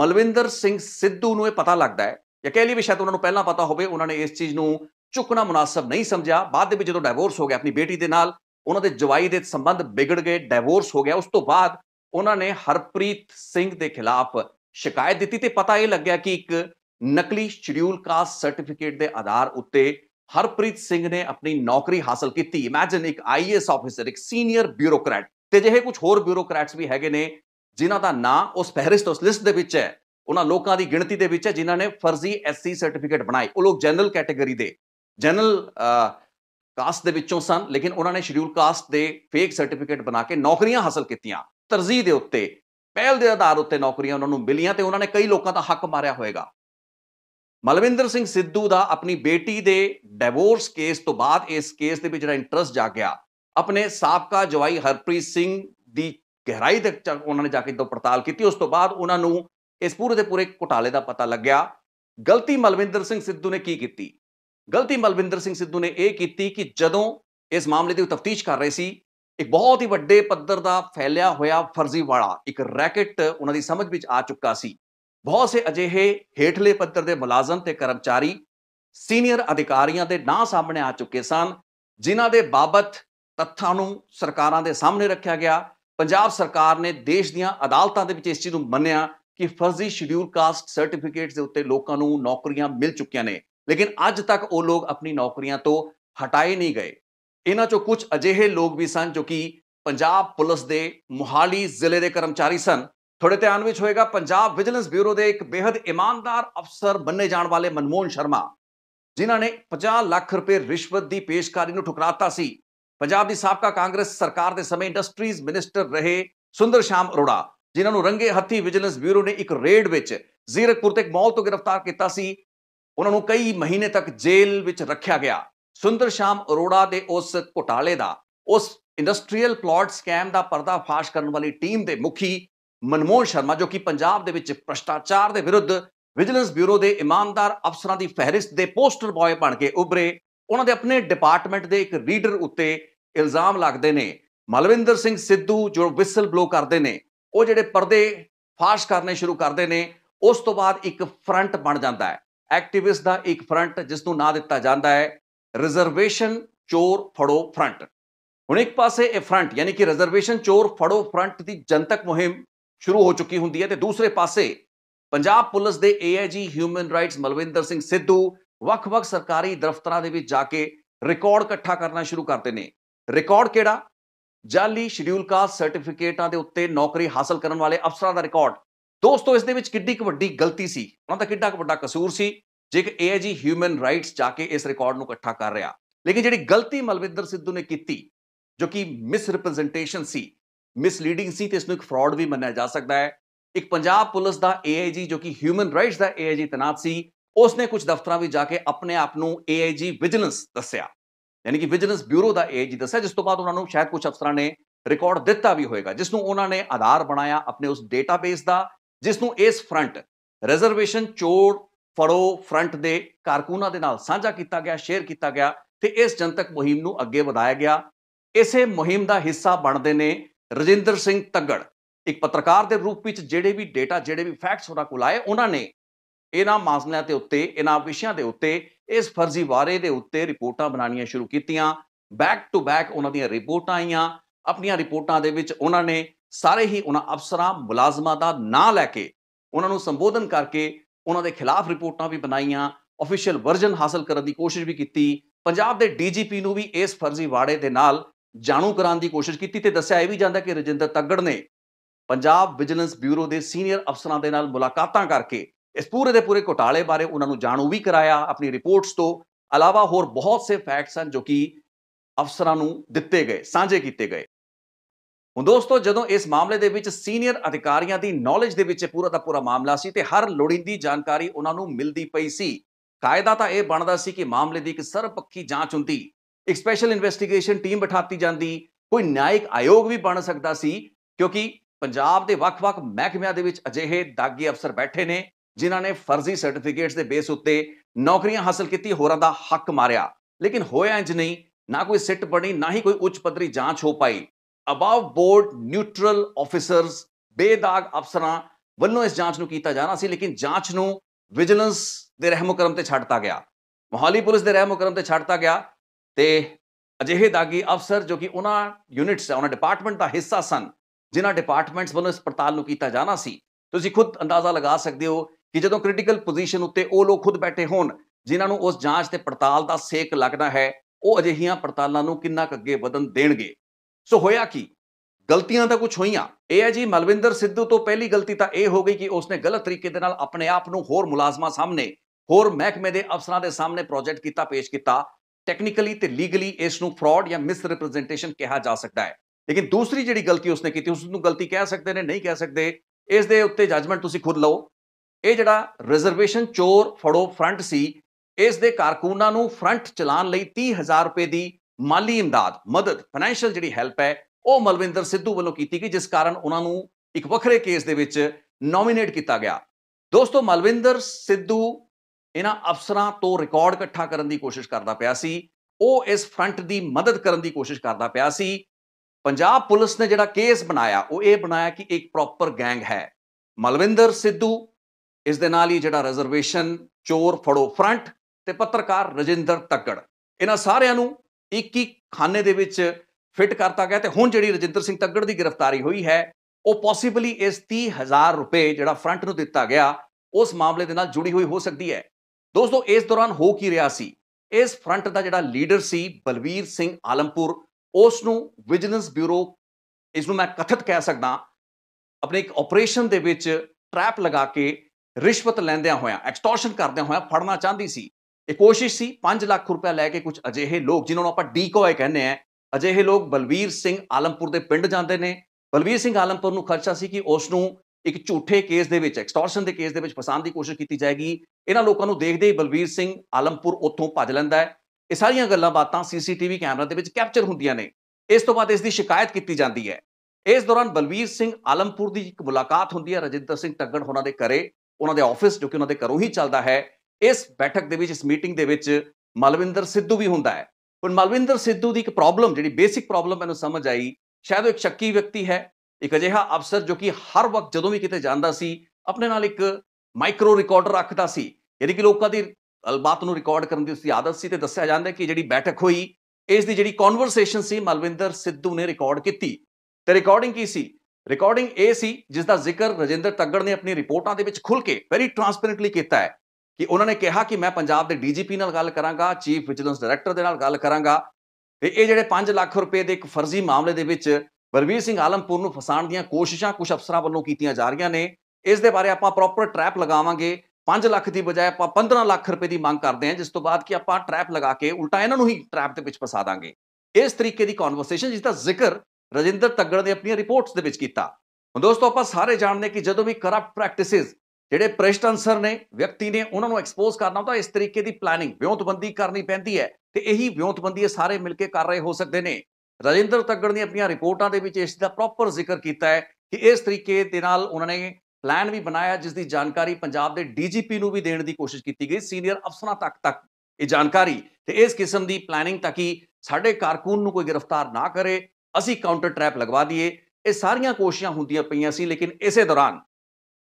Speaker 1: ਮਲਵਿੰਦਰ ਸਿੰਘ ਸਿੱਧੂ ਨੂੰ ਇਹ ਪਤਾ ਲੱਗਦਾ ਹੈ ਜਾਂ ਕਹਿ ਲਈ ਵੀ ਸ਼ਾਇਦ ਉਹਨਾਂ ਨੂੰ ਪਹਿਲਾਂ ਪਤਾ ਹੋਵੇ ਉਹਨਾਂ ਨੇ ਇਸ ਚੀਜ਼ ਨੂੰ ਚੁੱਕਣਾ ਮੁਨਾਸਬ ਨਹੀਂ ਸਮਝਿਆ ਬਾਅਦ ਦੇ ਵਿੱਚ ਜਦੋਂ ਡਾਈਵੋਰਸ ਹੋ ਗਿਆ ਆਪਣੀ ਬੇਟੀ ਦੇ ਨਾਲ ਉਹਨਾਂ ਦੇ ਜਵਾਈ ਦੇ ਸੰਬੰਧ ਵਿਗੜ ਗਏ ਡਾਈਵੋਰਸ ਹੋ ਗਿਆ ਉਸ ਤੋਂ ਬਾਅਦ ਉਹਨਾਂ ਨੇ ਹਰਪ੍ਰੀਤ ਸਿੰਘ ਦੇ ਖਿਲਾਫ ਸ਼ਿਕਾਇਤ ਦਿੱਤੀ ਤੇ ਪਤਾ ਇਹ ਲੱਗਿਆ ਕਿ ਇੱਕ ਨਕਲੀ ਸ਼ਡਿਊਲ ਕਾਸਟ ਸਰਟੀਫਿਕੇਟ ਦੇ ਆਧਾਰ ਉੱਤੇ ਹਰਪ੍ਰੀਤ ਸਿੰਘ ਨੇ ਆਪਣੀ ਨੌਕਰੀ ਹਾਸਲ ਕੀਤੀ ਇਮੇਜਿਨ ਇੱਕ ਆਈਏਐਸ ਆਫੀਸਰ ਇੱਕ ਸੀਨੀਅਰ ਬਿਊਰੋਕਰੇਟ ਤੇ ਜਿਹੇ ਕੁਝ ਹੋਰ ਬਿਊਰੋਕਰੇਟਸ ਵੀ ਹੈਗੇ ਨੇ ਜਿਨ੍ਹਾਂ ਦਾ ਨਾਂ ਉਸ ਫਹਿਰਿਸਤ ਉਸ ਲਿਸਟ ਦੇ ਵਿੱਚ ਹੈ ਉਹਨਾਂ ਲੋਕਾਂ ਦੀ ਗਿਣਤੀ ਦੇ ਵਿੱਚ ਹੈ ਜਿਨ੍ਹਾਂ ਨੇ ਫਰਜ਼ੀ ਐਸਸੀ ਸਰਟੀਫਿਕੇਟ ਬਣਾਏ ਉਹ ਲੋਕ ਜਨਰਲ ਕੈਟਾਗਰੀ ਦੇ ਜਨਰਲ ਕਾਸਟ ਦੇ ਵਿੱਚੋਂ ਸਨ ਲੇਕਿਨ ਉਹਨਾਂ ਨੇ ਸ਼ਡਿਊਲ ਕਾਸਟ ਦੇ ਫੇਕ ਸਰਟੀਫਿਕੇਟ ਬਣਾ ਕੇ ਨੌਕਰੀਆਂ ਹਾਸਲ ਕੀਤੀਆਂ ਤਰਜੀਹ ਦੇ ਉੱਤੇ ਪਹਿਲ ਦੇ ਆਧਾਰ ਉੱਤੇ ਨੌਕਰੀਆਂ ਉਹਨਾਂ ਨੂੰ ਮਿਲੀਆਂ ਤੇ ਉਹਨਾਂ ਨੇ ਕਈ ਲੋਕਾਂ ਦਾ ਹੱਕ ਮਾਰਿਆ ਹੋਵੇਗਾ ਮਲਵਿੰਦਰ ਸਿੰਘ ਸਿੱਧੂ ਦਾ ਆਪਣੀ ਬੇਟੀ ਦੇ ਡਿਵੋਰਸ ਕੇਸ ਤੋਂ ਬਾਅਦ ਇਸ ਕੇਸ ਦੇ ਵਿੱਚ ਜਿਹੜਾ ਇੰਟਰਸਟ ਜਾ ਗਿਆ ਆਪਣੇ ਸਾਬਕਾ ਜਵਾਈ ਹਰਪ੍ਰੀਤ ਸਿੰਘ ਦੀ ਗਹਿਰਾਈ ਤੱਕ ਉਹਨਾਂ ਨੇ ਜਾ ਕੇ ਤੋਂ ਪੜਤਾਲ ਕੀਤੀ ਉਸ ਤੋਂ ਬਾਅਦ ਉਹਨਾਂ ਨੂੰ ਇਸ ਪੂਰੇ ਦੇ ਪੂਰੇ ਘੁਟਾਲੇ ਦਾ ਪਤਾ ਲੱਗਿਆ ਗਲਤੀ ਮਲਵਿੰਦਰ ਸਿੰਘ ਸਿੱਧੂ ਨੇ ਕੀ ਕੀਤੀ ਗਲਤੀ ਮਲਵਿੰਦਰ ਸਿੰਘ ਸਿੱਧੂ ਨੇ ਇਹ ਕੀਤੀ ਕਿ ਜਦੋਂ ਇਸ ਮਾਮਲੇ ਦੀ ਤਫਤੀਸ਼ ਕਰ ਰਹੇ ਸੀ ਇੱਕ ਬਹੁਤ ਹੀ ਵੱਡੇ ਪੱਧਰ ਦਾ ਫੈਲਿਆ ਹੋਇਆ ਫਰਜ਼ੀਵਾੜਾ ਇੱਕ ਰੈਕਟ ਉਹਨਾਂ ਦੀ ਸਮਝ ਵਿੱਚ ਆ ਚੁੱਕਾ ਸੀ ਬਹੁਤ ਸੇ ਅਜਿਹੇ ਹੇਠਲੇ ਪੱਤਰ ਦੇ ਮੁਲਾਜ਼ਮ ਤੇ ਕਰਮਚਾਰੀ ਸੀਨੀਅਰ ਅਧਿਕਾਰੀਆਂ ਦੇ ਨਾਂ ਸਾਹਮਣੇ ਆ ਚੁੱਕੇ ਸਨ ਜਿਨ੍ਹਾਂ ਦੇ ਬਾਬਤ ਤੱਥਾਂ ਨੂੰ ਸਰਕਾਰਾਂ ਦੇ ਸਾਹਮਣੇ ਰੱਖਿਆ ਗਿਆ ਪੰਜਾਬ ਸਰਕਾਰ ਨੇ ਦੇਸ਼ ਦੀਆਂ ਅਦਾਲਤਾਂ ਦੇ ਵਿੱਚ ਇਸ ਚੀਜ਼ ਨੂੰ ਮੰਨਿਆ ਕਿ ਫਰਜ਼ੀ ਸ਼ਡਿਊਲ ਕਾਸਟ ਸਰਟੀਫਿਕੇਟਸ ਦੇ ਉੱਤੇ ਲੋਕਾਂ ਨੂੰ ਨੌਕਰੀਆਂ ਮਿਲ ਚੁੱਕੀਆਂ ਨੇ ਲੇਕਿਨ ਅੱਜ ਤੱਕ ਉਹ ਲੋਕ ਆਪਣੀ ਨੌਕਰੀਆਂ ਤੋਂ ਹਟਾਏ ਨਹੀਂ ਗਏ ਇਹਨਾਂ ਚੋਂ ਕੁਝ ਅਜਿਹੇ ਲੋਕ ਵੀ ਸਨ ਜੋ ਕਿ ਪੰਜਾਬ ਪੁਲਿਸ ਦੇ ਮੁਹਾਲੀ ਜ਼ਿਲ੍ਹੇ ਦੇ ਕਰਮਚਾਰੀ ਸਨ ਥੋੜੇ ਧਿਆਨ ਵਿੱਚ ਹੋਏਗਾ ਪੰਜਾਬ ਵਿਜੀਲੈਂਸ ਬਿਊਰੋ ਦੇ ਇੱਕ ਬੇहद ਇਮਾਨਦਾਰ ਅਫਸਰ ਬੰਨੇ ਜਾਣ ਵਾਲੇ ਮਨਮੋਹਨ ਸ਼ਰਮਾ ਜਿਨ੍ਹਾਂ ਨੇ 50 ਲੱਖ ਰੁਪਏ ਰਿਸ਼ਵਤ ਦੀ ਪੇਸ਼ਕਾਰੀ ਨੂੰ ਠੁਕਰਾਤਾ ਸੀ ਪੰਜਾਬ ਦੀ ਸਾਬਕਾ ਕਾਂਗਰਸ ਸਰਕਾਰ ਦੇ ਸਮੇਂ ਇੰਡਸਟਰੀਜ਼ ਮਿਨਿਸਟਰ ਰਹੇ ਸੁੰਦਰ ਸ਼ਾਮ ਅਰੋੜਾ ਜਿਨ੍ਹਾਂ ਨੂੰ ਰੰਗੇ ਹੱਥੀ ਵਿਜੀਲੈਂਸ ਬਿਊਰੋ ਨੇ ਇੱਕ ਰੇਡ ਵਿੱਚ ਜ਼ੀਰਕਪੁਰ ਤੇ ਇੱਕ ਮੌਲ ਤੋਂ ਗ੍ਰਿਫਤਾਰ ਕੀਤਾ ਸੀ ਉਹਨਾਂ ਨੂੰ ਕਈ ਮਹੀਨੇ ਤੱਕ ਜੇਲ੍ਹ ਵਿੱਚ ਰੱਖਿਆ ਗਿਆ ਸੁੰਦਰ ਸ਼ਾਮ ਅਰੋੜਾ ਦੇ ਉਸ ਘੁਟਾਲੇ ਦਾ ਉਸ ਇੰਡਸਟਰੀਅਲ ਪਲਾਟ ਸਕੈਮ ਦਾ ਪਰਦਾਫਾਸ਼ ਕਰਨ ਵਾਲੀ ਟੀਮ ਦੇ ਮੁਖੀ ਮਨਮੋਹਨ ਸ਼ਰਮਾ ਜੋ ਕਿ ਪੰਜਾਬ ਦੇ ਵਿੱਚ ਭ੍ਰਸ਼ਟਾਚਾਰ ਦੇ ਵਿਰੁੱਧ ਵਿਜੀਲੈਂਸ ਬਿਊਰੋ ਦੇ ਇਮਾਨਦਾਰ ਅਫਸਰਾਂ ਦੀ ਫਹਿਰਿਸਤ ਦੇ ਪੋਸਟਰ ਬੋਏ ਬਣ ਕੇ ਉਭਰੇ ਉਹਨਾਂ ਦੇ ਆਪਣੇ ਡਿਪਾਰਟਮੈਂਟ ਦੇ ਇੱਕ ਰੀਡਰ ਉੱਤੇ ਇਲਜ਼ਾਮ ਲੱਗਦੇ ਨੇ ਮਲਵਿੰਦਰ ਸਿੰਘ ਸਿੱਧੂ ਜੋ ਵਿਸਲ ਬਲੋ ਕਰਦੇ ਨੇ ਉਹ ਜਿਹੜੇ ਪਰਦੇ ਫਾਸ਼ ਕਰਨੇ ਸ਼ੁਰੂ ਕਰਦੇ ਨੇ ਉਸ ਤੋਂ ਬਾਅਦ ਇੱਕ ਫਰੰਟ ਬਣ ਜਾਂਦਾ ਹੈ ਐਕਟਿਵਿਸਟ ਦਾ ਇੱਕ ਫਰੰਟ ਜਿਸ ਨੂੰ ਨਾਂ ਦਿੱਤਾ ਜਾਂਦਾ ਹੈ ਰਿਜ਼ਰਵੇਸ਼ਨ ਚੋਰ ਫੜੋ ਫਰੰਟ ਹੁਣ ਇੱਕ ਪਾਸੇ ਇਹ ਫਰੰਟ ਯਾਨੀ ਕਿ ਰਿਜ਼ਰਵੇਸ਼ਨ ਚੋਰ ਫੜੋ ਫਰੰਟ ਦੀ ਜਨਤਕ ਮੁਹਿੰਮ ਸ਼ੁਰੂ ਹੋ ਚੁੱਕੀ ਹੁੰਦੀ ਹੈ ਤੇ ਦੂਸਰੇ ਪਾਸੇ ਪੰਜਾਬ ਪੁਲਿਸ ਦੇ AIG human rights Malwinder Singh Sidhu ਵੱਖ-ਵੱਖ ਸਰਕਾਰੀ ਦਫ਼ਤਰਾਂ ਦੇ ਵਿੱਚ ਜਾ ਕੇ ਰਿਕਾਰਡ ਇਕੱਠਾ ਕਰਨਾ ਸ਼ੁਰੂ ਕਰਦੇ ਨੇ ਰਿਕਾਰਡ ਕਿਹੜਾ ਜਾਲੀ ਸ਼ਡਿਊਲ ਕਾਸਟ ਸਰਟੀਫਿਕੇਟਾਂ ਦੇ ਉੱਤੇ ਨੌਕਰੀ ਹਾਸਲ ਕਰਨ ਵਾਲੇ ਅਫਸਰਾਂ ਦਾ ਰਿਕਾਰਡ ਦੋਸਤੋ ਇਸ ਦੇ ਵਿੱਚ ਕਿੱਡੀ ਕੁ ਵੱਡੀ ਗਲਤੀ ਸੀ ਉਹਨਾਂ ਦਾ ਕਿੱਡਾ ਕੁ ਵੱਡਾ ਕਸੂਰ ਸੀ ਜੇ ਕਿ ਏਆਈਜੀ ਹਿਊਮਨ ਰਾਈਟਸ ਜਾ ਕੇ ਇਸ ਰਿਕਾਰਡ ਨੂੰ ਇਕੱਠਾ ਕਰ ਰਿਹਾ ਲੇਕਿਨ ਜਿਹੜੀ ਗਲਤੀ ਮਲਵਿੰਦਰ ਸਿੱਧੂ ਨੇ ਕੀਤੀ ਜੋ ਕਿ ਮਿਸ ਰਿਪਰੈਜ਼ੈਂਟੇਸ਼ਨ ਸੀ ਮਿਸਲੀਡਿੰਗ ਸੀ ਤੇ ਇਸ ਨੂੰ ਇੱਕ ਫਰਾਡ ਵੀ ਮੰਨਿਆ ਜਾ ਸਕਦਾ ਹੈ ਇੱਕ ਪੰਜਾਬ ਪੁਲਿਸ ਦਾ ਏਆਈਜੀ ਜੋ ਕਿ ਹਿਊਮਨ ਰਾਈਟਸ ਦਾ ਏਆਈਜੀ ਤਨਾਤ ਸੀ ਉਸਨੇ ਕੁਝ ਦਫ਼ਤਰਾਂ ਵਿੱਚ ਜਾ ਕੇ ਆਪਣੇ ਆਪ ਨੂੰ ਏਆਈਜੀ ਵਿਜੀਲੈਂਸ ਦੱਸਿਆ ਯਾਨੀ ਕਿ ਵਿਜੀਲੈਂਸ ਬਿਊਰੋ ਦਾ ਏਆਈਜੀ ਦੱਸਿਆ ਜਿਸ ਤੋਂ ਬਾਅਦ ਉਹਨਾਂ ਨੂੰ ਸ਼ਾਇਦ ਕੁਝ ਅਫਸਰਾਂ ਨੇ ਰਿਕਾਰਡ ਦਿੱਤਾ ਵੀ ਹੋਵੇਗਾ ਜਿਸ ਨੂੰ ਉਹਨਾਂ ਨੇ ਆਧਾਰ ਬਣਾਇਆ ਆਪਣੇ ਉਸ ਡੇਟਾਬੇਸ ਦਾ ਜਿਸ ਨੂੰ ਇਸ ਫਰੰਟ ਰਿਜ਼ਰਵੇਸ਼ਨ ਚੋਰ ਫੜੋ ਫਰੰਟ ਦੇ ਕਾਰਕੂਨਾਂ ਦੇ ਨਾਲ ਸਾਂਝਾ ਕੀਤਾ ਗਿਆ ਸ਼ੇਅਰ ਕੀਤਾ ਗਿਆ ਤੇ ਇਸ ਜਨਤਕ ਮੁਹਿੰਮ ਨੂੰ ਅੱਗੇ ਵਧਾਇਆ ਗਿਆ ਇਸੇ ਮੁਹਿੰਮ ਦਾ ਹਿੱਸਾ ਬਣਦੇ ਨੇ ਰਜਿੰਦਰ ਸਿੰਘ ਤੱਗੜ ਇੱਕ ਪੱਤਰਕਾਰ ਦੇ ਰੂਪ ਵਿੱਚ ਜਿਹੜੇ ਵੀ ਡੇਟਾ ਜਿਹੜੇ ਵੀ ਫੈਕਟਸ ਉਹਨਾਂ ਕੋਲ ਆਏ ਉਹਨਾਂ ਨੇ ਇਹਨਾਂ ਮਾਮਲਿਆਂ ਦੇ ਉੱਤੇ ਇਹਨਾਂ ਵਿਸ਼ਿਆਂ ਦੇ ਉੱਤੇ ਇਸ ਫਰਜ਼ੀਵਾਰੇ ਦੇ ਉੱਤੇ ਰਿਪੋਰਟਾਂ ਬਣਾਉਣੀਆਂ ਸ਼ੁਰੂ ਕੀਤੀਆਂ ਬੈਕ ਟੂ ਬੈਕ ਉਹਨਾਂ ਦੀਆਂ ਰਿਪੋਰਟਾਂ ਆਈਆਂ ਆਪਣੀਆਂ ਰਿਪੋਰਟਾਂ ਦੇ ਵਿੱਚ ਉਹਨਾਂ ਨੇ ਸਾਰੇ ਹੀ ਉਹਨਾਂ ਅਫਸਰਾਂ ਮੁਲਾਜ਼ਮਾਂ ਦਾ ਨਾਂ ਲੈ ਕੇ ਉਹਨਾਂ ਨੂੰ ਸੰਬੋਧਨ ਕਰਕੇ ਉਹਨਾਂ ਦੇ ਖਿਲਾਫ ਰਿਪੋਰਟਾਂ ਵੀ ਬਣਾਈਆਂ ਅਫੀਸ਼ੀਅਲ ਵਰਜ਼ਨ ਹਾਸਲ ਕਰਨ ਦੀ ਕੋਸ਼ਿਸ਼ ਵੀ ਕੀਤੀ ਪੰਜਾਬ ਦੇ ਡੀਜੀਪੀ ਨੂੰ ਵੀ ਇਸ ਫਰਜ਼ੀਵਾੜੇ ਦੇ ਨਾਲ ਜਾਣੂ ਕਰਾਉਣ ਦੀ ਕੋਸ਼ਿਸ਼ ਕੀਤੀ ਤੇ ਦੱਸਿਆ ਇਹ ਵੀ ਜਾਂਦਾ ਕਿ ਰਜਿੰਦਰ ਤੱਗੜ ਨੇ ਪੰਜਾਬ ਵਿਜੀਲੈਂਸ ਬਿਊਰੋ ਦੇ ਸੀਨੀਅਰ ਅਫਸਰਾਂ ਦੇ ਨਾਲ ਮੁਲਾਕਾਤਾਂ ਕਰਕੇ ਇਸ ਪੂਰੇ ਦੇ ਪੂਰੇ ਘੁਟਾਲੇ ਬਾਰੇ ਉਹਨਾਂ ਨੂੰ ਜਾਣੂ ਵੀ ਕਰਾਇਆ ਆਪਣੀ ਰਿਪੋਰਟਸ ਤੋਂ ਅਲਾਵਾ ਹੋਰ ਬਹੁਤ ਸੇ ਫੈਕਟਸ ਹਨ ਜੋ ਕਿ ਅਫਸਰਾਂ ਨੂੰ ਦਿੱਤੇ ਗਏ ਸਾਂਝੇ ਕੀਤੇ ਗਏ ਹੁਣ ਦੋਸਤੋ ਜਦੋਂ ਇਸ ਮਾਮਲੇ ਦੇ ਵਿੱਚ ਸੀਨੀਅਰ ਅਧਿਕਾਰੀਆਂ ਦੀ ਨੌਲੇਜ ਦੇ ਵਿੱਚ ਪੂਰਾ ਦਾ ਪੂਰਾ ਮਾਮਲਾ ਸੀ ਤੇ ਹਰ ਲੋੜੀਂਦੀ ਜਾਣਕਾਰੀ ਉਹਨਾਂ ਨੂੰ ਮਿਲਦੀ ਪਈ ਸੀ ਕਾਇਦਾ ਤਾਂ ਇਹ ਬਣਦਾ ਸੀ ਕਿ ਮਾਮਲੇ ਦੀ ਇੱਕ ਸਰਬਪੱਖੀ ਜਾਂਚ ਹੁੰਦੀ ਇੱਕ ਸਪੈਸ਼ਲ ਇਨਵੈਸਟੀਗੇਸ਼ਨ ਟੀਮ ਬਿਠਾਤੀ ਜਾਂਦੀ ਕੋਈ ਨਿਆਇਕ ਆਯੋਗ ਵੀ ਬਣ ਸਕਦਾ ਸੀ ਕਿਉਂਕਿ ਪੰਜਾਬ ਦੇ ਵੱਖ-ਵੱਖ ਮਹਿਕਮਿਆਂ ਦੇ ਵਿੱਚ ਅਜਿਹੇ ਦਾਗੀ ਅਫਸਰ ਬੈਠੇ ਨੇ ਜਿਨ੍ਹਾਂ ਨੇ ਫਰਜ਼ੀ ਸਰਟੀਫਿਕੇਟਸ ਦੇ ਬੇਸ ਉੱਤੇ ਨੌਕਰੀਆਂ ਹਾਸਲ ਕੀਤੀ ਹੋਰਾਂ ਦਾ ਹੱਕ ਮਾਰਿਆ ਲੇਕਿਨ ਹੋਇਆ ਇੰਜ ਨਹੀਂ ਨਾ ਕੋਈ ਸਿੱਟ ਬਣੀ ਨਾ ਹੀ ਕੋਈ ਉੱਚ ਪੱਧਰੀ ਜਾਂਚ ਹੋ ਪਾਈ ਅਬਵ ਬੋਰਡ ਨਿਊਟਰਲ ਆਫੀਸਰਸ ਬੇਦਾਗ ਅਫਸਰਾਂ ਵੱਲੋਂ ਇਸ ਜਾਂਚ ਨੂੰ ਕੀਤਾ ਜਾਣਾ ਸੀ ਲੇਕਿਨ ਜਾਂਚ ਨੂੰ ਵਿਜੀਲੈਂਸ ਦੇ ਕਰਮ ਤੇ ਛੱਡਤਾ ਗਿਆ ਮੋਹਾਲੀ ਪੁਲਿਸ ਦੇ ਕਰਮ ਤੇ ਛੱਡਤਾ ਗਿਆ ਤੇ ਅਜਿਹੇ ਦਾਗੀ ਅਫਸਰ ਜੋ ਕਿ ਉਹਨਾਂ ਯੂਨਿਟਸ ਉਹਨਾਂ ਡਿਪਾਰਟਮੈਂਟ ਦਾ ਹਿੱਸਾ ਸਨ ਜਿਨ੍ਹਾਂ ਡਿਪਾਰਟਮੈਂਟਸ ਵੱਲੋਂ ਇਸ ਪੜਤਾਲ ਨੂੰ ਕੀਤਾ ਜਾਣਾ ਸੀ ਤੁਸੀਂ ਖੁਦ ਅੰਦਾਜ਼ਾ ਲਗਾ ਸਕਦੇ ਹੋ ਕਿ ਜਦੋਂ ਕ੍ਰਿਟੀਕਲ ਪੋਜੀਸ਼ਨ ਉੱਤੇ ਉਹ ਲੋਕ ਖੁਦ ਬੈਠੇ ਹੋਣ ਜਿਨ੍ਹਾਂ ਨੂੰ ਉਸ ਜਾਂਚ ਤੇ ਪੜਤਾਲ ਦਾ ਸੇਕ ਲੱਗਣਾ ਹੈ ਉਹ ਅਜਿਹੀਆਂ ਪੜਤਾਲਾਂ ਨੂੰ ਕਿੰਨਾ ਕੁ ਅੱਗੇ ਵਧਨ ਦੇਣਗੇ ਸੋ ਹੋਇਆ ਕੀ ਗਲਤੀਆਂ ਤਾਂ ਕੁਝ ਹੋਈਆਂ ਇਹ ਹੈ ਜੀ ਮਲਵਿੰਦਰ ਸਿੱਧੂ ਤੋਂ ਪਹਿਲੀ ਗਲਤੀ ਤਾਂ ਇਹ ਹੋ ਗਈ ਕਿ ਉਸਨੇ ਗਲਤ ਤਰੀਕੇ ਦੇ ਨਾਲ ਆਪਣੇ ਆਪ ਨੂੰ ਹੋਰ ਮੁਲਾਜ਼ਮਾਂ ਸਾਹਮਣੇ ਹੋਰ ਮਹਿਕਮੇ ਦੇ ਅਫਸਰਾਂ ਦੇ ਸਾਹਮਣੇ ਪ੍ਰੋਜੈਕਟ ਕੀਤਾ ਪੇਸ਼ ਕੀਤਾ ਟੈਕਨੀਕਲੀ ਤੇ ਲੀਗਲੀ ਇਸ ਨੂੰ ਫਰਾਡ ਜਾਂ ਮਿਸ ਰਿਪਰੈਜ਼ੈਂਟੇਸ਼ਨ ਕਿਹਾ ਜਾ ਸਕਦਾ ਹੈ ਲੇਕਿਨ ਦੂਸਰੀ ਜਿਹੜੀ ਗਲਤੀ ਉਸਨੇ ਕੀਤੀ ਉਸ ਨੂੰ ਗਲਤੀ ਕਹਿ ਸਕਦੇ ਨੇ ਨਹੀਂ ਕਹਿ ਸਕਦੇ ਇਸ ਦੇ ਉੱਤੇ ਜਜਮੈਂਟ ਤੁਸੀਂ ਖੁਦ ਲਓ ਇਹ ਜਿਹੜਾ ਰਿਜ਼ਰਵੇਸ਼ਨ ਚੋਰ ਫੜੋ ਫਰੰਟ ਸੀ ਇਸ ਦੇ ਕਾਰਕੂਨਾਂ ਨੂੰ ਫਰੰਟ ਚਲਾਣ ਲਈ 30000 ਰੁਪਏ ਦੀ ਮਾਲੀ ਇਮਦਾਦ ਮਦਦ ਫਾਈਨੈਂਸ਼ੀਅਲ ਜਿਹੜੀ ਹੈਲਪ ਹੈ ਉਹ ਮਲਵਿੰਦਰ ਸਿੱਧੂ ਵੱਲੋਂ ਕੀਤੀ ਗਈ ਜਿਸ ਕਾਰਨ ਉਹਨਾਂ ਨੂੰ ਇੱਕ ਵੱਖਰੇ ਕੇਸ ਦੇ ਵਿੱਚ ਨੋਮੀਨੇਟ ਕੀਤਾ ਗਿਆ ਦੋਸਤੋ ਮਲਵਿੰਦਰ ਸਿੱਧੂ ਇਹਨਾਂ ਅਫਸਰਾਂ ਤੋਂ ਰਿਕਾਰਡ ਇਕੱਠਾ ਕਰਨ ਦੀ ਕੋਸ਼ਿਸ਼ ਕਰਦਾ ਪਿਆ ਸੀ ਉਹ ਇਸ ਫਰੰਟ ਦੀ ਮਦਦ ਕਰਨ ਦੀ ਕੋਸ਼ਿਸ਼ ਕਰਦਾ ਪਿਆ ਸੀ ਪੰਜਾਬ ਪੁਲਿਸ ਨੇ ਜਿਹੜਾ ਕੇਸ ਬਣਾਇਆ ਉਹ ਇਹ ਬਣਾਇਆ ਕਿ ਇੱਕ ਪ੍ਰੋਪਰ ਗੈਂਗ ਹੈ ਮਲਵਿੰਦਰ ਸਿੱਧੂ ਇਸ ਦੇ ਨਾਲ ਹੀ ਜਿਹੜਾ ਰਿਜ਼ਰਵੇਸ਼ਨ ਚੋਰ ਫੜੋ ਫਰੰਟ ਤੇ ਪੱਤਰਕਾਰ ਰਜਿੰਦਰ ਤੱਕੜ ਇਹਨਾਂ ਸਾਰਿਆਂ ਨੂੰ ਇੱਕ ਹੀ ਖਾਨੇ ਦੇ ਵਿੱਚ ਫਿਟ ਕਰਤਾ ਗਿਆ ਤੇ ਹੁਣ ਜਿਹੜੀ ਰਜਿੰਦਰ ਸਿੰਘ ਤੱਕੜ ਦੀ ਗ੍ਰਿਫਤਾਰੀ ਹੋਈ ਹੈ ਉਹ ਪੋਸੀਬਲੀ ਇਸ 30000 ਰੁਪਏ ਜਿਹੜਾ ਫਰੰਟ ਨੂੰ ਦਿੱਤਾ ਗਿਆ ਉਸ ਮਾਮਲੇ ਦੇ ਨਾਲ ਜੁੜੀ ਹੋਈ ਹੋ ਸਕਦੀ ਹੈ ਦੋਸਤੋ ਇਸ ਦੌਰਾਨ ਹੋ ਕੀ ਰਿਹਾ ਸੀ ਇਸ ਫਰੰਟ ਦਾ ਜਿਹੜਾ ਲੀਡਰ ਸੀ ਬਲਵੀਰ ਸਿੰਘ ਆਲਮਪੁਰ ਉਸ ਨੂੰ ਵਿਜੀਲੈਂਸ ਬਿਊਰੋ ਇਸ ਨੂੰ ਮੈਂ ਕਥਿਤ ਕਹਿ ਸਕਦਾ ਆਪਣੇ ਇੱਕ ਆਪਰੇਸ਼ਨ ਦੇ ਵਿੱਚ ਟ੍ਰੈਪ ਲਗਾ ਕੇ ਰਿਸ਼ਵਤ ਲੈਂਦਿਆਂ ਹੋਇਆ ਐਕਸਟੋਰਸ਼ਨ ਕਰਦਿਆਂ ਹੋਇਆ ਫੜਨਾ ਚਾਹੁੰਦੀ ਸੀ ਇਹ ਕੋਸ਼ਿਸ਼ ਸੀ 5 ਲੱਖ ਰੁਪਏ ਲੈ ਕੇ ਕੁਝ ਅਜਿਹੇ ਲੋਕ ਜਿਨ੍ਹਾਂ ਨੂੰ ਆਪਾਂ ਡੀਕੋਏ ਕਹਿੰਦੇ ਆ ਅਜਿਹੇ ਲੋਕ ਬਲਵੀਰ ਸਿੰਘ ਆਲਮਪੁਰ ਦੇ ਪਿੰਡ ਜਾਂਦੇ ਨੇ ਬਲਵੀਰ ਸਿੰਘ ਆਲਮਪੁਰ ਨੂੰ ਖਰਚਾ ਸੀ ਕਿ ਉਸ ਨੂੰ ਇੱਕ ਝੂਠੇ ਕੇਸ ਦੇ ਵਿੱਚ ਐਕਸਟੋਰਸ਼ਨ ਦੇ ਕੇਸ ਦੇ ਵਿੱਚ ਫਸਾਉਣ ਦੀ ਕੋਸ਼ਿਸ਼ ਕੀਤੀ ਜਾਏਗੀ ਇਹਨਾਂ ਲੋਕਾਂ ਨੂੰ ਦੇਖਦੇ ਹੀ ਬਲਬੀਰ ਸਿੰਘ ਆਲਮਪੁਰ ਉੱਥੋਂ ਭੱਜ ਲੈਂਦਾ ਹੈ ਇਹ ਸਾਰੀਆਂ ਗੱਲਾਂ ਬਾਤਾਂ ਸੀਸੀਟੀਵੀ ਕੈਮਰਾ ਦੇ ਵਿੱਚ ਕੈਪਚਰ ਹੁੰਦੀਆਂ ਨੇ ਇਸ ਤੋਂ ਬਾਅਦ ਇਸ ਦੀ ਸ਼ਿਕਾਇਤ ਕੀਤੀ ਜਾਂਦੀ ਹੈ ਇਸ ਦੌਰਾਨ ਬਲਬੀਰ ਸਿੰਘ ਆਲਮਪੁਰ ਦੀ ਇੱਕ ਮੁਲਾਕਾਤ ਹੁੰਦੀ ਹੈ ਰਜਿੰਦਰ ਸਿੰਘ ਟੱਗੜ ਉਹਨਾਂ ਦੇ ਘਰੇ ਉਹਨਾਂ ਦੇ ਆਫਿਸ ਜੋ ਕਿ ਉਹਨਾਂ ਦੇ ਘਰੋਂ ਹੀ ਚੱਲਦਾ ਹੈ ਇਸ ਬੈਠਕ ਦੇ ਵਿੱਚ ਇਸ ਮੀਟਿੰਗ ਦੇ ਵਿੱਚ ਮਲਵਿੰਦਰ ਸਿੱਧੂ ਵੀ ਹੁੰਦਾ ਹੈ ਪਰ ਮਲਵਿੰਦਰ ਸਿੱਧੂ ਦੀ ਇੱਕ ਪ੍ਰੋਬਲਮ ਜਿਹੜੀ ਬੇਸਿਕ ਪ੍ਰੋਬਲਮ ਮੈਨੂੰ ਸਮਝ ਆਈ ਸ਼ਾਇਦ ਉਹ ਇੱਕ ਸ਼ੱਕੀ ਵਿਅਕਤੀ ਹੈ ਇੱਕ ਅਜਿਹਾ ਅਫਸਰ ਜੋ ਕਿ ਹਰ ਵਕਤ ਜਦੋਂ ਵੀ ਕਿਤੇ ਜਾਂਦਾ ਸੀ ਆਪਣੇ ਨਾਲ ਇੱਕ ਮਾਈਕਰੋ ਰਿਕਾਰਡਰ ਰੱਖਦਾ ਸੀ ਯਾਨੀ ਕਿ ਲੋਕਾਂ ਦੀ ਬਾਤ ਨੂੰ ਰਿਕਾਰਡ ਕਰਨ ਦੀ ਉਸਦੀ ਆਦਤ ਸੀ ਤੇ ਦੱਸਿਆ ਜਾਂਦਾ ਕਿ ਜਿਹੜੀ ਬੈਠਕ ਹੋਈ ਇਸ ਦੀ ਜਿਹੜੀ ਕਨਵਰਸੇਸ਼ਨ ਸੀ ਮਲਵਿੰਦਰ ਸਿੱਧੂ ਨੇ ਰਿਕਾਰਡ ਕੀਤੀ ਤੇ ਰਿਕਾਰਡਿੰਗ ਕੀ ਸੀ ਰਿਕਾਰਡਿੰਗ ਇਹ ਸੀ ਜਿਸ ਦਾ ਜ਼ਿਕਰ ਰਜਿੰਦਰ ਤੱਗੜ ਨੇ ਆਪਣੀ ਰਿਪੋਰਟਾਂ ਦੇ ਵਿੱਚ ਖੁੱਲ ਕੇ ਵੈਰੀ ਟ੍ਰਾਂਸਪੇਰੈਂਟਲੀ ਕੀਤਾ ਹੈ ਕਿ ਉਹਨਾਂ ਨੇ ਕਿਹਾ ਕਿ ਮੈਂ ਪੰਜਾਬ ਦੇ ਡੀਜੀਪੀ ਨਾਲ ਗੱਲ ਕਰਾਂਗਾ ਚੀਫ ਵਿਜੀਲੈਂਸ ਡਾਇਰੈਕਟਰ ਦੇ ਨਾਲ ਗੱਲ ਕਰਾਂਗਾ ਤੇ ਇਹ ਜਿਹੜੇ 5 ਲੱਖ ਰੁਪਏ ਦੇ ਇੱਕ ਫਰਜ਼ੀ ਮਾਮਲੇ ਦੇ ਵਿੱਚ ਬਰਵੀਰ ਸਿੰਘ ਆਲਮਪੁਰ ਨੂੰ ਫਸਾਉਣ ਦੀਆਂ ਕੋਸ਼ਿਸ਼ਾਂ ਕੁਝ ਅਫਸਰਾਂ ਵੱਲੋਂ ਕੀਤੀਆਂ ਜਾ ਰਹੀਆਂ ਨੇ ਇਸ ਦੇ ਬਾਰੇ ਆਪਾਂ ਪ੍ਰੋਪਰ ਟ੍ਰੈਪ ਲਗਾਵਾਂਗੇ 5 ਲੱਖ ਦੀ ਬਜਾਏ ਆਪਾਂ 15 ਲੱਖ ਰੁਪਏ ਦੀ ਮੰਗ ਕਰਦੇ ਹਾਂ ਜਿਸ ਤੋਂ ਬਾਅਦ ਕਿ ਆਪਾਂ ਟ੍ਰੈਪ ਲਗਾ ਕੇ ਉਲਟਾ ਇਹਨਾਂ ਨੂੰ ਹੀ ਟ੍ਰੈਪ ਦੇ ਵਿੱਚ ਫਸਾ ਦਾਂਗੇ ਇਸ ਤਰੀਕੇ ਦੀ ਕਨਵਰਸੇਸ਼ਨ ਜਿਸ ਦਾ ਜ਼ਿਕਰ ਰਜਿੰਦਰ ਤੱਗੜ ਨੇ ਆਪਣੀਆਂ ਰਿਪੋਰਟਸ ਦੇ ਵਿੱਚ ਕੀਤਾ ਹੁਣ ਦੋਸਤੋ ਆਪਾਂ ਸਾਰੇ ਜਾਣਦੇ ਕਿ ਜਦੋਂ ਵੀ ਕਰਪਟ ਪ੍ਰੈਕਟਿਸਿਸ ਜਿਹੜੇ ਪ੍ਰੈਸ਼ਟ ਅਨਸਰ ਨੇ ਵਿਅਕਤੀ ਨੇ ਉਹਨਾਂ ਨੂੰ ਐਕਸਪੋਜ਼ ਕਰਨਾ ਹੁੰਦਾ ਇਸ ਤਰੀਕੇ ਦੀ ਪਲੈਨਿੰਗ ਵਿਉਂਤਬੰਦੀ ਕਰਨੀ ਪੈਂਦੀ ਹੈ ਤੇ ਇਹੀ ਵਿਉਂਤਬੰਦੀ ਇਹ ਸਾਰੇ ਮਿਲ ਕੇ ਕਰ ਰਹੇ ਹੋ ਸਕਦੇ ਨੇ ਰਜਿੰਦਰ ਤੱਗੜ ਨੇ ਆਪਣੀਆਂ ਰਿਪੋਰਟਾਂ ਦੇ ਵਿੱਚ ਇਸ ਦਾ ਪ੍ਰੋਪਰ ਜ਼ਿਕਰ ਕੀਤਾ ਹੈ ਕਿ ਇਸ ਤਰੀਕੇ ਦੇ ਨਾਲ ਉਹਨਾਂ ਨੇ ਪਲਾਨ ਵੀ ਬਣਾਇਆ ਜਿਸ ਦੀ ਜਾਣਕਾਰੀ ਪੰਜਾਬ ਦੇ ਡੀਜੀਪੀ ਨੂੰ ਵੀ ਦੇਣ ਦੀ ਕੋਸ਼ਿਸ਼ ਕੀਤੀ ਗਈ ਸੀਨੀਅਰ ਅਫਸਰਾਂ ਤੱਕ ਤੱਕ ਇਹ ਜਾਣਕਾਰੀ ਤੇ ਇਸ ਕਿਸਮ ਦੀ ਪਲੈਨਿੰਗ ਤਾਂ ਕਿ ਸਾਡੇ ਕਾਰਕੂਨ ਨੂੰ ਕੋਈ ਗ੍ਰਿਫਤਾਰ ਨਾ ਕਰੇ ਅਸੀਂ ਕਾਊਂਟਰ ਟ੍ਰੈਪ ਲਗਵਾ ਦਈਏ ਇਹ ਸਾਰੀਆਂ ਕੋਸ਼ਿਸ਼ਾਂ ਹੁੰਦੀਆਂ ਪਈਆਂ ਸੀ ਲੇਕਿਨ ਇਸੇ ਦੌਰਾਨ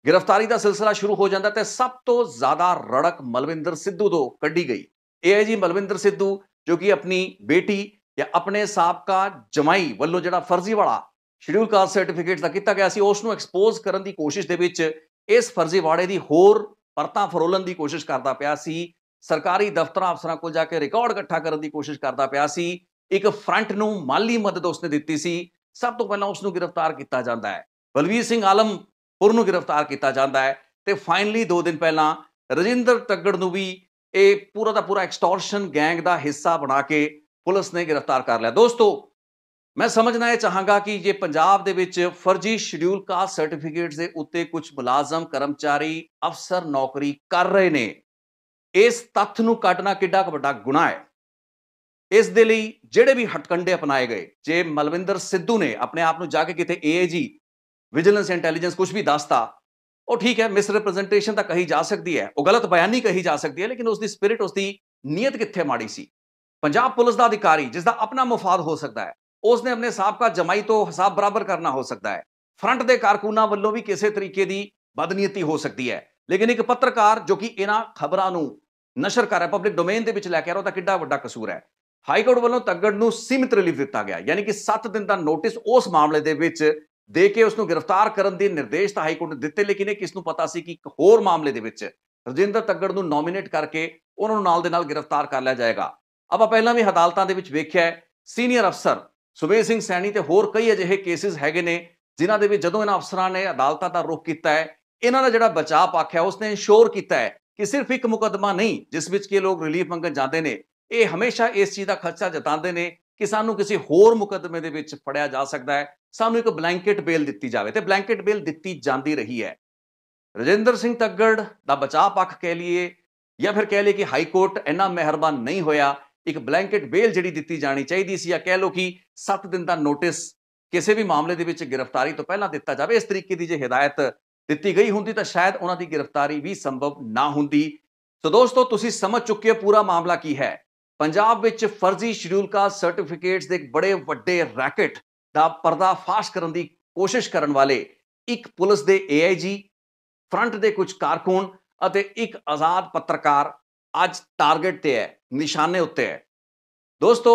Speaker 1: ਗ੍ਰਿਫਤਾਰੀ ਦਾ ਸਿਲਸਿਲਾ ਸ਼ੁਰੂ ਹੋ ਜਾਂਦਾ ਤੇ ਸਭ ਤੋਂ ਜ਼ਿਆਦਾ ਰੜਕ ਮਲਵਿੰਦਰ ਸਿੱਧੂ ਤੋਂ ਕੱਢੀ ਗਈ ਏਆਈਜੀ ਮਲਵਿੰਦਰ ਸਿੱਧੂ ਜੋ ਕਿ ਆਪਣੀ ਬੇਟੀ ਜਾਂ ਆਪਣੇ ਸਾਬਕਾ ਜਮਾਈ ਵੱਲੋਂ ਜਿਹੜਾ ਫਰਜ਼ੀ ਵਾਲਾ ਸ਼ਡਿਊਲ ਕਾਸਟ ਸਰਟੀਫਿਕੇਟ ਦਾ ਕੀਤਾ ਗਿਆ ਸੀ ਉਸ ਨੂੰ ਐਕਸਪੋਜ਼ ਕਰਨ ਦੀ ਕੋਸ਼ਿਸ਼ ਦੇ ਵਿੱਚ ਇਸ ਫਰਜ਼ੀ ਵਾੜੇ ਦੀ ਹੋਰ ਪਰਤਾਂ ਫਰੋਲਣ ਦੀ ਕੋਸ਼ਿਸ਼ ਕਰਦਾ ਪਿਆ ਸੀ ਸਰਕਾਰੀ ਦਫ਼ਤਰਾਂ ਅਫਸਰਾਂ ਕੋਲ ਜਾ ਕੇ ਰਿਕਾਰਡ ਇਕੱਠਾ ਕਰਨ ਦੀ ਕੋਸ਼ਿਸ਼ ਕਰਦਾ ਪਿਆ ਸੀ ਇੱਕ ਫਰੰਟ ਨੂੰ ਮਾਲੀ ਮਦਦ ਉਸਨੇ ਦਿੱਤੀ ਸੀ ਸਭ ਤੋਂ ਪਹਿਲਾਂ ਉਸ ਨੂੰ ਗ੍ਰਿਫਤਾਰ ਕੀਤਾ ਜਾਂਦਾ ਹੈ ਬਲਵੀਰ ਸਿੰਘ ਆਲਮਪੁਰ ਨੂੰ ਗ੍ਰਿਫਤਾਰ ਕੀਤਾ ਜਾਂਦਾ ਹੈ ਤੇ ਫਾਈਨਲੀ 2 ਦਿਨ ਪਹਿਲਾਂ ਰਜਿੰਦਰ ਤੱਗੜ ਨੂੰ ਵੀ ਇਹ ਪੂਰਾ ਦਾ ਪੂਰਾ ਐਕਸਟੋਰਸ਼ਨ ਗੈਂਗ ਦਾ ਹਿੱਸਾ ਬਣਾ ਕੇ ਪੁਲਿਸ ਨੇ ਗ੍ਰਿਫਤਾਰ ਕਰ ਲਿਆ ਦੋਸਤੋ ਮੈਂ ਸਮਝਣਾ ਇਹ ਚਾਹਾਂਗਾ ਕਿ ਜੇ ਪੰਜਾਬ ਦੇ ਵਿੱਚ ਫਰਜ਼ੀ ਸ਼ਡਿਊਲ ਕਾਸਟ ਸਰਟੀਫਿਕੇਟਸ ਦੇ ਉੱਤੇ ਕੁਝ ਮੁਲਾਜ਼ਮ ਕਰਮਚਾਰੀ ਅਫਸਰ ਨੌਕਰੀ ਕਰ ਰਹੇ ਨੇ ਇਸ ਤੱਥ ਨੂੰ ਕੱਟਣਾ ਕਿੱਡਾ ਵੱਡਾ ਗੁਨਾਹ ਹੈ ਇਸ ਦੇ ਲਈ ਜਿਹੜੇ ਵੀ ਹਟਕੰਡੇ ਅਪਣਾਏ ਗਏ ਜੇ ਮਲਵਿੰਦਰ ਸਿੱਧੂ ਨੇ ਆਪਣੇ ਆਪ ਨੂੰ ਜਾ ਕੇ ਕਿਤੇ ਏਏਜੀ ਵਿਜੀਲੈਂਸ ਇੰਟੈਲੀਜੈਂਸ ਕੁਝ ਵੀ ਦੱਸਤਾ ਉਹ ਠੀਕ ਹੈ ਮਿਸ ਰਿਪਰੈਜ਼ੈਂਟੇਸ਼ਨ ਤਾਂ ਕਹੀ ਜਾ ਸਕਦੀ ਹੈ ਉਹ ਗਲਤ ਬਿਆਨੀ ਕਹੀ ਜਾ ਸਕਦੀ ਹੈ ਲੇਕਿਨ ਉਸ ਦੀ ਸਪਿਰਿਟ ਉਸ ਦੀ ਨੀਅਤ ਕਿੱਥੇ ਮਾੜੀ ਸੀ ਪੰਜਾਬ ਪੁਲਿਸ ਦਾ ਅਧਿਕਾਰੀ ਜਿਸ ਦਾ ਆਪਣਾ ਮਫਾਦ ਹੋ ਸਕਦਾ ਹੈ ਉਸ ਨੇ ਆਪਣੇ ਸਾਬਕਾ ਜਮਾਈ ਤੋਂ ਹਿਸਾਬ ਬਰਾਬਰ ਕਰਨਾ ਹੋ ਸਕਦਾ ਹੈ ਫਰੰਟ ਦੇ ਕਾਰਕੁਨਾਂ ਵੱਲੋਂ ਵੀ ਕਿਸੇ ਤਰੀਕੇ ਦੀ ਬਦਨੀਅਤੀ ਹੋ ਸਕਦੀ ਹੈ ਲੇਕਿਨ ਇੱਕ ਪੱਤਰਕਾਰ ਜੋ ਕਿ ਇਹਨਾਂ ਖਬਰਾਂ ਨੂੰ ਨਸ਼ਰ ਕਰ ਰਿਹਾ ਪਬਲਿਕ ਡੋਮੇਨ ਦੇ ਵਿੱਚ ਲੈ ਕੇ ਆ ਰਿਹਾ ਤਾਂ ਕਿੱਡਾ ਵੱਡਾ ਕਸੂਰ ਹੈ ਹਾਈ ਕੋਰਟ ਵੱਲੋਂ ਤੱਗੜ ਨੂੰ ਸੀਮਿਤ ਰਿਲੀਫ ਦਿੱਤਾ ਗਿਆ ਯਾਨੀ ਕਿ 7 ਦਿਨ ਦਾ ਨੋਟਿਸ ਉਸ ਮਾਮਲੇ ਦੇ ਵਿੱਚ ਦੇ ਕੇ ਉਸ ਨੂੰ ਗ੍ਰਿਫਤਾਰ ਕਰਨ ਦੇ ਨਿਰਦੇਸ਼ ਤਾਂ ਹਾਈ ਕੋਰਟ ਨੇ ਦਿੱਤੇ ਲੇਕਿਨ ਇਹ ਕਿਸ ਨੂੰ ਪਤਾ ਸੀ ਕਿ ਇੱਕ ਹੋਰ ਮਾਮਲੇ ਦੇ ਵਿੱਚ ਰਜਿੰਦਰ ਤੱਗੜ ਨੂੰ ਨੋਮੀਨੇਟ ਕਰਕੇ ਉਹਨਾਂ ਨੂੰ ਨਾਲ ਦੇ ਨਾਲ ਗ੍ਰਿਫਤਾਰ ਕਰ ਲਿਆ ਜਾਏਗਾ ਆਪਾਂ ਪਹਿਲਾਂ ਵੀ ਅਦਾਲਤਾਂ ਦੇ ਵਿੱਚ ਵੇਖਿਆ ਹੈ ਸੀਨੀਅਰ ਅਫਸਰ ਸੁਬੇਦ ਸਿੰਘ ਸੈਣੀ ਤੇ ਹੋਰ ਕਈ ਅਜਿਹੇ ਕੇਸਿਸ ਹੈਗੇ ਨੇ ਜਿਨ੍ਹਾਂ ਦੇ ਵਿੱਚ ਜਦੋਂ ਇਹਨਾਂ ਅਫਸਰਾਂ ਨੇ ਅਦਾਲਤਾਂ ਦਾ ਰੁਖ ਕੀਤਾ ਹੈ ਇਹਨਾਂ ਦਾ ਜਿਹੜਾ ਬਚਾਅ ਪੱਖ ਉਸਨੇ ਇਨਸ਼ੋਰ ਕੀਤਾ ਹੈ ਕਿ ਸਿਰਫ ਇੱਕ ਮੁਕਦਮਾ ਨਹੀਂ ਜਿਸ ਵਿੱਚ ਕਿ ਲੋਕ ਰਿਲੀਫ ਮੰਗਣ ਜਾਂਦੇ ਨੇ ਇਹ ਹਮੇਸ਼ਾ ਇਸ ਚੀਜ਼ ਦਾ ਖਰਚਾ ਜਤਾਉਂਦੇ ਨੇ ਕਿ ਸਾਨੂੰ ਕਿਸੇ ਹੋਰ ਮੁਕਦਮੇ ਦੇ ਵਿੱਚ ਫੜਿਆ ਜਾ ਸਕਦਾ ਹੈ ਸਾਨੂੰ ਇੱਕ ਬਲੈਂਕਟ ਬੇਲ ਦਿੱਤੀ ਜਾਵੇ ਤੇ ਬਲੈਂਕਟ ਬੇਲ ਦਿੱਤੀ ਜਾਂਦੀ ਰਹੀ ਹੈ ਰਜਿੰਦਰ ਸਿੰਘ ਤੱਗੜ ਦਾ ਬਚਾਅ ਪੱਖ ਕਹਿ ਲਈਏ ਜਾਂ ਫਿਰ ਕਹਿ ਲਈਏ ਕਿ ਹਾਈ ਕੋਰਟ ਇੰਨਾ ਮਿਹਰਬਾਨ ਨਹੀਂ ਹੋਇਆ ਇੱਕ ਬਲੈਂਕਟ ਬੇਲ ਜਿਹੜੀ ਦਿੱਤੀ ਜਾਣੀ ਚਾਹੀਦੀ ਸੀ ਜਾਂ ਕਹਿ ਲੋ ਕਿ 7 ਦਿਨ ਦਾ ਨੋਟਿਸ ਕਿਸੇ ਵੀ ਮਾਮਲੇ ਦੇ ਵਿੱਚ ਗ੍ਰਿਫਤਾਰੀ ਤੋਂ ਪਹਿਲਾਂ ਦਿੱਤਾ ਜਾਵੇ ਇਸ ਤਰੀਕੇ ਦੀ ਜੇ ਹਦਾਇਤ ਦਿੱਤੀ ਗਈ ਹੁੰਦੀ ਤਾਂ ਸ਼ਾਇਦ ਉਹਨਾਂ ਦੀ ਗ੍ਰਿਫਤਾਰੀ ਵੀ ਸੰਭਵ ਨਾ ਹੁੰਦੀ ਸੋ ਦੋਸਤੋ ਤੁਸੀਂ ਸਮਝ ਚੁੱਕੇ ਹੋ ਪੂਰਾ ਮਾਮਲਾ ਕੀ ਹੈ ਪੰਜਾਬ ਵਿੱਚ ਫਰਜ਼ੀ ਸ਼ਡਿਊਲ ਕਾ ਸਰਟੀਫਿਕੇਟਸ ਦੇ ਇੱਕ ਬੜੇ ਵੱਡੇ ਰੈਕਟ ਦਾ ਪਰਦਾਫਾਸ਼ ਕਰਨ ਦੀ ਕੋਸ਼ਿਸ਼ ਕਰਨ ਵਾਲੇ ਇੱਕ ਪੁਲਿਸ ਦੇ ਏਆਈਜੀ ਫਰੰਟ ਦੇ ਕੁਝ ਕਾਰਕੁਨ ਅਤੇ ਇੱਕ ਆਜ਼ਾਦ ਪੱਤਰਕਾਰ ਅੱਜ ਟਾਰਗੇਟ ਤੇ ਹੈ ਨਿਸ਼ਾਨੇ ਉੱਤੇ ਹੈ ਦੋਸਤੋ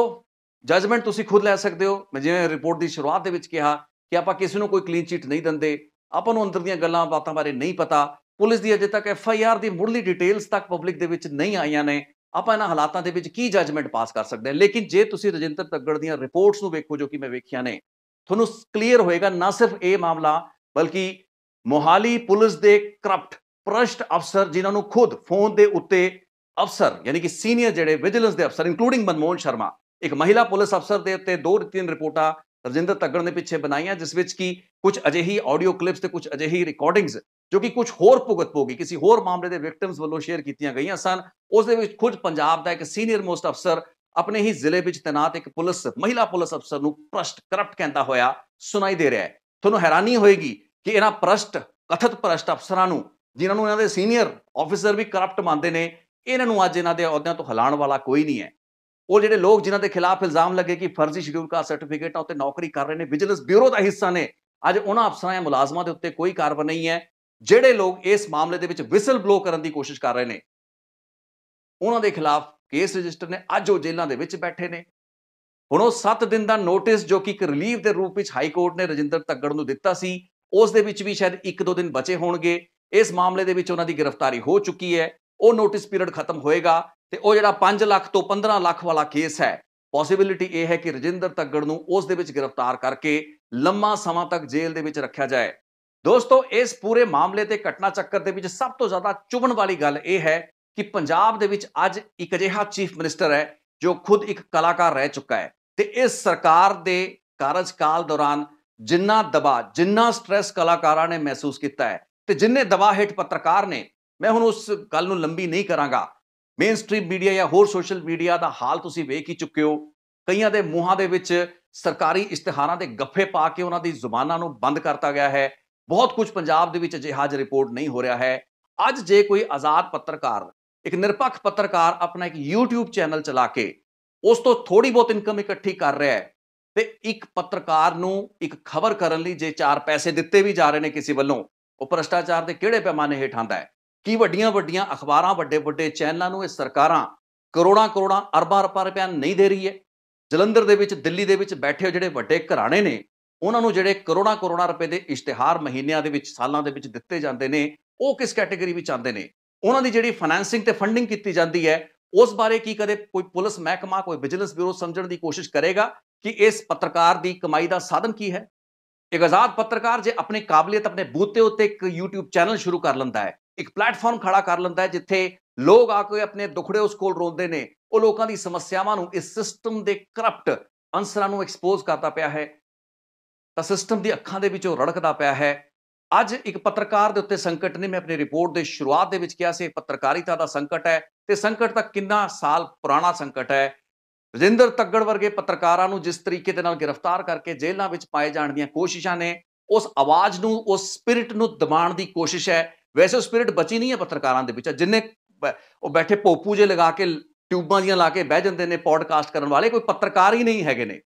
Speaker 1: ਜਜਮੈਂਟ ਤੁਸੀਂ ਖੁਦ ਲੈ ਸਕਦੇ ਹੋ ਮੈਂ ਜਿਵੇਂ ਰਿਪੋਰਟ ਦੀ ਸ਼ੁਰੂਆਤ ਦੇ ਵਿੱਚ ਕਿਹਾ ਕਿ ਆਪਾਂ ਕਿਸੇ ਨੂੰ ਕੋਈ ਕਲੀਨ ਚੀਟ ਨਹੀਂ ਦਿੰਦੇ ਆਪਾਂ ਨੂੰ ਅੰਦਰ ਦੀਆਂ ਗੱਲਾਂ ਬਾਤਾਂ ਬਾਰੇ ਨਹੀਂ ਪਤਾ ਪੁਲਿਸ ਦੀ ਅਜੇ ਤੱਕ ਐਫ ਆਈ ਆਰ ਦੀ ਮੁੱਢਲੀ ਡਿਟੇਲਸ ਤੱਕ ਪਬਲਿਕ ਦੇ ਵਿੱਚ ਨਹੀਂ ਆਈਆਂ ਨੇ ਆਪਾਂ ਇਹਨਾਂ ਹਾਲਾਤਾਂ ਦੇ ਵਿੱਚ ਕੀ ਜਜਮੈਂਟ ਪਾਸ ਕਰ ਸਕਦੇ ਹਾਂ ਲੇਕਿਨ ਜੇ ਤੁਸੀਂ ਰਜਿੰਦਰ ਤੱਗੜ ਦੀਆਂ ਰਿਪੋਰਟਸ ਨੂੰ ਵੇਖੋ ਜੋ ਕਿ ਮੈਂ ਵੇਖੀਆਂ ਨੇ ਤੁਹਾਨੂੰ ਕਲੀਅਰ ਹੋਏਗਾ ਨਾ ਸਿਰਫ ਇਹ ਮਾਮਲਾ ਬਲਕਿ ਮੋਹਾਲੀ ਪੁਲਿਸ ਦੇ ਕਰਪਟ ਪ੍ਰਸ਼ਟ ਅਫਸਰ ਜਿਨ੍ਹਾਂ ਨੂੰ ਖੁਦ ਫੋਨ ਦੇ ਉੱਤੇ ਅਫਸਰ ਯਾਨੀ ਕਿ ਸੀਨੀਅਰ ਜਿਹੜੇ ਵਿਜੀਲੈਂਸ ਦੇ ਅਫਸਰ ਇਨਕਲੂਡਿੰਗ ਮਨਮੋਹਨ ਸ਼ਰਮਾ ਇੱਕ ਮਹਿਲਾ ਪੁਲਿਸ ਅਫਸਰ ਦੇ ਉੱਤੇ ਦੋ ਤਿੰਨ ਰਿਪੋਰਟਾਂ ਰਜਿੰਦਰ ਤੱਗੜ ਨੇ ਪਿੱਛੇ ਬਣਾਈਆਂ ਜਿਸ ਵਿੱਚ ਕਿ ਕੁਝ ਅਜਿਹੀ ਆਡੀਓ ਕਲਿੱਪਸ ਤੇ ਕੁਝ ਅਜਿਹੀ ਰਿਕਾਰਡਿੰਗਸ ਜੋ ਕਿ ਕੁਝ ਹੋਰ ਭੁਗਤ ਪੋਗੀ ਕਿਸੇ ਹੋਰ ਮਾਮਲੇ ਦੇ ਵਿਕਟਿਮਸ ਵੱਲੋਂ ਸ਼ੇਅਰ ਕੀਤੀਆਂ ਗਈਆਂ ਸਨ ਉਸ ਦੇ ਵਿੱਚ ਖੁਦ ਪੰਜਾਬ ਦਾ ਇੱਕ ਸੀਨੀਅਰ ਮੋਸਟ ਅਫਸਰ ਆਪਣੇ ਹੀ ਜ਼ਿਲ੍ਹੇ ਵਿੱਚ ਤੈਨਾਤ ਇੱਕ ਪੁਲਿਸ ਮਹਿਲਾ ਪੁਲਿਸ ਅਫਸਰ ਨੂੰ ਪ੍ਰਸ਼ਟ ਕਰਪਟ ਕਹਿੰਦਾ ਹੋਇਆ ਸੁਣਾਈ ਦੇ ਰਿਹਾ ਹੈ ਤੁਹਾਨੂੰ ਹੈਰਾਨੀ ਹੋਏਗੀ ਕਿ ਇਹਨਾਂ ਪ੍ਰਸ਼ਟ ਕਥਤ ਪ੍ਰਸ਼ਟ ਅਫਸਰਾਂ ਨੂੰ ਜਿਨ੍ਹਾਂ ਨੂੰ ਇਹਨਾਂ ਦੇ ਸੀਨੀਅਰ ਆਫੀਸਰ ਵੀ ਕਰਪਟ ਮੰਨਦੇ ਨੇ ਇਹਨਾਂ ਨੂੰ ਅੱਜ ਇਹਨਾਂ ਦੇ ਅਹੁਦਿਆਂ ਤੋਂ ਹਲਾਣ ਵਾਲਾ ਕੋਈ ਨਹੀਂ ਹੈ ਉਹ ਜਿਹੜੇ ਲੋਕ ਜਿਨ੍ਹਾਂ ਦੇ ਖਿਲਾਫ ਇਲਜ਼ਾਮ ਲੱਗੇ ਕਿ ਫਰਜ਼ੀ ਸ਼ਡਿਊਲ ਕਾਸਟ ਸਰਟੀਫਿਕੇਟਾਂ ਉੱਤੇ ਨੌਕਰੀ ਕਰ ਰਹੇ ਨੇ ਵਿਜੀਲੈਂਸ ਬਿਊਰੋ ਦਾ ਹਿੱਸਾ ਨੇ ਅੱਜ ਉਹਨਾਂ ਅਫਸਰਾਂ ਜਾਂ ਮੁਲਾਜ਼ਮਾਂ ਦੇ ਉੱਤੇ ਕੋਈ ਕਾਰਵਾਈ ਨਹੀਂ ਹੈ ਜਿਹੜੇ ਲੋਕ ਇਸ ਮਾਮਲੇ ਦੇ ਵਿੱਚ ਵਿਸਲ ਬਲੋ ਕਰਨ ਦੀ ਕੋਸ਼ਿਸ਼ ਕਰ ਰਹੇ ਨੇ ਉਹਨਾਂ ਦੇ ਖਿਲਾਫ ਕੇਸ ਰਜਿਸਟਰ ਨੇ ਅੱਜ ਉਹ ਜੇਲ੍ਹਾਂ ਦੇ ਵਿੱਚ ਬੈਠੇ ਨੇ ਹੁਣ ਉਹ 7 ਦਿਨ ਦਾ ਨੋਟਿਸ ਜੋ ਕਿ ਇੱਕ ਰਿਲੀਫ ਦੇ ਰੂਪ ਵਿੱਚ ਹਾਈ ਕੋਰਟ ਨੇ ਰਜਿੰਦਰ ਤੱਗੜ ਨੂੰ ਦਿੱਤਾ ਸੀ ਉਸ ਦੇ ਵਿੱਚ ਵੀ ਸ਼ਾਇਦ 1-2 ਦਿਨ ਬਚੇ ਹੋਣਗੇ ਇਸ ਮਾਮਲੇ ਦੇ ਵਿੱਚ ਉਹਨਾਂ ਦੀ ਗ੍ਰਿਫਤਾਰੀ ਹੋ ਚੁੱਕੀ ਹੈ ਉਹ ਨੋਟਿਸ ਪੀਰੀਅਡ ਖਤਮ ਹੋਏਗਾ ਤੇ ਉਹ ਜਿਹੜਾ 5 ਲੱਖ ਤੋਂ 15 ਲੱਖ ਵਾਲਾ ਕੇਸ ਹੈ ਪੋਸਿਬਿਲਿਟੀ ਇਹ ਹੈ ਕਿ ਰਜਿੰਦਰ ਤੱਗੜ ਨੂੰ ਉਸ ਦੇ ਵਿੱਚ ਗ੍ਰਿਫਤਾਰ ਕਰਕੇ ਲੰਮਾ ਸਮਾਂ ਤੱਕ ਜੇਲ੍ਹ ਦੇ ਵਿੱਚ ਰੱਖਿਆ ਜਾਏ ਦੋਸਤੋ ਇਸ ਪੂਰੇ ਮਾਮਲੇ ਤੇ ਘਟਨਾ ਚੱਕਰ ਦੇ ਵਿੱਚ ਸਭ ਤੋਂ ਜ਼ਿਆਦਾ ਚੁਭਣ ਵਾਲੀ ਗੱਲ ਇਹ ਹੈ ਕਿ ਪੰਜਾਬ ਦੇ ਵਿੱਚ ਅੱਜ ਇੱਕ ਅਜਿਹਾ ਚੀਫ ਮਿਨਿਸਟਰ ਹੈ ਜੋ ਖੁਦ ਇੱਕ ਕਲਾਕਾਰ ਰਹਿ ਚੁੱਕਾ ਹੈ ਤੇ ਇਸ ਸਰਕਾਰ ਦੇ ਕਾਰਜਕਾਲ ਦੌਰਾਨ ਜਿੰਨਾ ਦਬਾਅ ਜਿੰਨਾ ਸਟ੍ਰੈਸ ਕਲਾਕਾਰਾਂ ਨੇ ਮਹਿਸੂਸ ਕੀਤਾ ਹੈ ਤੇ ਜਿੰਨੇ ਦਬਾਅ ਹੇਠ ਪੱਤਰਕਾਰ ਨੇ ਮੈਂ ਹੁਣ ਉਸ ਗੱਲ ਨੂੰ ਲੰਬੀ ਨਹੀਂ ਕਰਾਂਗਾ ਮੇਨ ਸਟ੍ਰੀਮ ਮੀਡੀਆ ਜਾਂ ਹੋਰ ਸੋਸ਼ਲ ਮੀਡੀਆ ਦਾ ਹਾਲ ਤੁਸੀਂ ਵੇਖ ਹੀ ਚੁੱਕੇ ਹੋ ਕਈਆਂ ਦੇ ਮੂੰਹਾਂ ਦੇ ਵਿੱਚ ਸਰਕਾਰੀ ਇਸ਼ਤਿਹਾਰਾਂ ਦੇ ਗੱਫੇ ਪਾ ਕੇ ਉਹਨਾਂ ਦੀ ਜ਼ੁਬਾਨਾਂ ਨੂੰ ਬੰਦ ਕਰਤਾ ਗਿਆ ਹੈ ਬਹੁਤ ਕੁਝ ਪੰਜਾਬ ਦੇ ਵਿੱਚ ਅਜਿਹਾ ਜਿਹਾ ਰਿਪੋਰਟ ਨਹੀਂ ਹੋ ਰਿਹਾ ਹੈ ਅੱਜ ਜੇ ਕੋਈ ਆਜ਼ਾਦ ਪੱਤਰਕਾਰ ਇੱਕ ਨਿਰਪੱਖ ਪੱਤਰਕਾਰ ਆਪਣਾ ਇੱਕ YouTube ਚੈਨਲ ਚਲਾ ਕੇ ਉਸ ਤੋਂ ਥੋੜੀ ਬਹੁਤ ਇਨਕਮ ਇਕੱਠੀ ਕਰ ਰਿਹਾ ਹੈ ਤੇ ਇੱਕ ਪੱਤਰਕਾਰ ਨੂੰ ਇੱਕ ਖਬਰ ਕਰਨ ਲਈ ਜੇ ਚਾਰ ਪੈਸੇ ਦਿੱਤੇ ਵੀ ਜਾ ਰਹੇ ਨੇ ਕਿਸੇ ਵੱਲੋਂ ਉਹ ਭ੍ਰਸ਼ਟਾਚਾਰ ਦੇ ਕਿਹੜੇ ਪੈਮਾਨੇ ਹੇਠ ਆਂਦਾ ਹੈ ਕੀ ਵੱਡੀਆਂ ਵੱਡੀਆਂ ਅਖਬਾਰਾਂ ਵੱਡੇ ਵੱਡੇ ਚੈਨਲਾਂ ਨੂੰ ਇਹ ਸਰਕਾਰਾਂ ਕਰੋੜਾਂ ਕਰੋੜਾਂ ਅਰਬਾਂ ਰੁਪਏ ਰੁਪਏ ਨਹੀਂ ਦੇ ਰਹੀ ਹੈ ਜਲੰਧਰ ਦੇ ਵਿੱਚ ਦਿੱਲੀ ਦੇ ਵਿੱਚ ਬੈਠੇ ਹੋ ਜਿਹੜੇ ਵੱਡੇ ਘਰਾਣੇ ਨੇ ਉਹਨਾਂ ਨੂੰ ਜਿਹੜੇ ਕਰੋੜਾਂ ਕਰੋੜਾਂ ਰੁਪਏ ਦੇ ਇਸ਼ਤਿਹਾਰ ਮਹੀਨਿਆਂ ਦੇ ਵਿੱਚ ਸਾਲਾਂ ਦੇ ਵਿੱਚ ਦਿੱਤੇ ਜਾਂਦੇ ਨੇ ਉਹ ਕਿਸ ਕੈਟਾਗਰੀ ਵਿੱਚ ਆਉਂਦੇ ਨੇ ਉਹਨਾਂ ਦੀ ਜਿਹੜੀ ਫਾਈਨੈਂਸਿੰਗ ਤੇ ਫੰਡਿੰਗ ਕੀਤੀ ਜਾਂਦੀ ਹੈ ਉਸ ਬਾਰੇ ਕੀ ਕਦੇ ਕੋਈ ਪੁਲਿਸ ਮਹਿਕਮਾ ਕੋਈ ਵਿਜੀਲੈਂਸ ਬਿਊਰੋ ਸਮਝਣ ਦੀ ਕੋਸ਼ਿਸ਼ ਕਰੇਗਾ ਕਿ ਇਸ ਪੱਤਰਕਾਰ ਦੀ ਕਮਾਈ ਦਾ ਸਾਧਨ ਕੀ ਹੈ ਇੱਕ ਆਜ਼ਾਦ ਪੱਤਰਕਾਰ ਜੇ ਆਪਣੇ ਕਾਬਲੀਅਤ ਆਪਣੇ ਬੂਤੇ ਉੱਤੇ ਇੱਕ YouTube ਚੈਨਲ ਸ਼ੁਰੂ ਕਰ ਲੈਂਦਾ ਹੈ ਇੱਕ ਪਲੇਟਫਾਰਮ ਖੜਾ ਕਰ ਲੈਂਦਾ ਹੈ ਜਿੱਥੇ ਲੋਕ ਆ ਕੇ ਆਪਣੇ ਦੁਖੜੇ ਉਸ ਕੋਲ ਰੋਂਦੇ ਨੇ ਉਹ ਲੋਕਾਂ ਦੀ ਸਮੱਸਿਆਵਾਂ ਨੂੰ ਇਸ ਸਿਸਟਮ ਦੇ ਕਰਪਟ ਅੰਸਰਾਂ ਨੂੰ ਐਕਸਪੋਜ਼ ਕਰਦਾ ਪਿਆ ਹੈ ਤਾਂ ਸਿਸਟਮ ਦੀ ਅੱਖਾਂ ਦੇ ਵਿੱਚੋਂ ਰੜਕਦਾ ਪਿਆ ਹੈ ਅੱਜ ਇੱਕ ਪੱਤਰਕਾਰ ਦੇ ਉੱਤੇ ਸੰਕਟ ਨੇ ਮੈਂ ਆਪਣੀ ਰਿਪੋਰਟ ਦੇ ਸ਼ੁਰੂਆਤ ਦੇ ਵਿੱਚ ਕਿਹਾ ਸੀ ਪੱਤਰਕਾਰਿਤਾ ਦਾ ਸੰਕਟ ਹੈ ਤੇ ਸੰਕਟ ਤਾਂ ਕਿੰਨਾ ਸਾਲ ਪੁਰਾਣਾ ਸੰਕਟ ਹੈ ਰਜਿੰਦਰ ਤੱਗੜ ਵਰਗੇ ਪੱਤਰਕਾਰਾਂ ਨੂੰ ਜਿਸ ਤਰੀਕੇ ਦੇ ਨਾਲ ਗ੍ਰਿਫਤਾਰ ਕਰਕੇ ਜੇਲ੍ਹਾਂ ਵਿੱਚ ਪਾਏ ਜਾਣ ਦੀਆਂ ਕੋਸ਼ਿਸ਼ਾਂ ਨੇ ਉਸ ਆਵਾਜ਼ ਨੂੰ ਉਸ ਸਪਿਰਿਟ ਨੂੰ ਦਬਾਉਣ ਦੀ ਕੋਸ਼ਿਸ਼ ਹੈ ਵੈਸੇ ਉਹ ਸਪਿਰਿਟ ਬਚੀ ਨਹੀਂ ਹੈ ਪੱਤਰਕਾਰਾਂ ਦੇ ਵਿੱਚ ਜਿੰਨੇ ਉਹ ਬੈਠੇ ਪੋਪੂ ਜੇ ਲਗਾ ਕੇ ਟਿਊਬਾਂ ਜੀਆਂ ਲਾ ਕੇ ਬਹਿ ਜਾਂਦੇ ਨੇ ਪੋਡਕਾਸਟ ਕਰਨ ਵਾਲੇ ਕੋਈ ਪੱਤਰਕਾਰ ਹੀ ਨਹੀਂ ਹੈਗੇ ਨੇ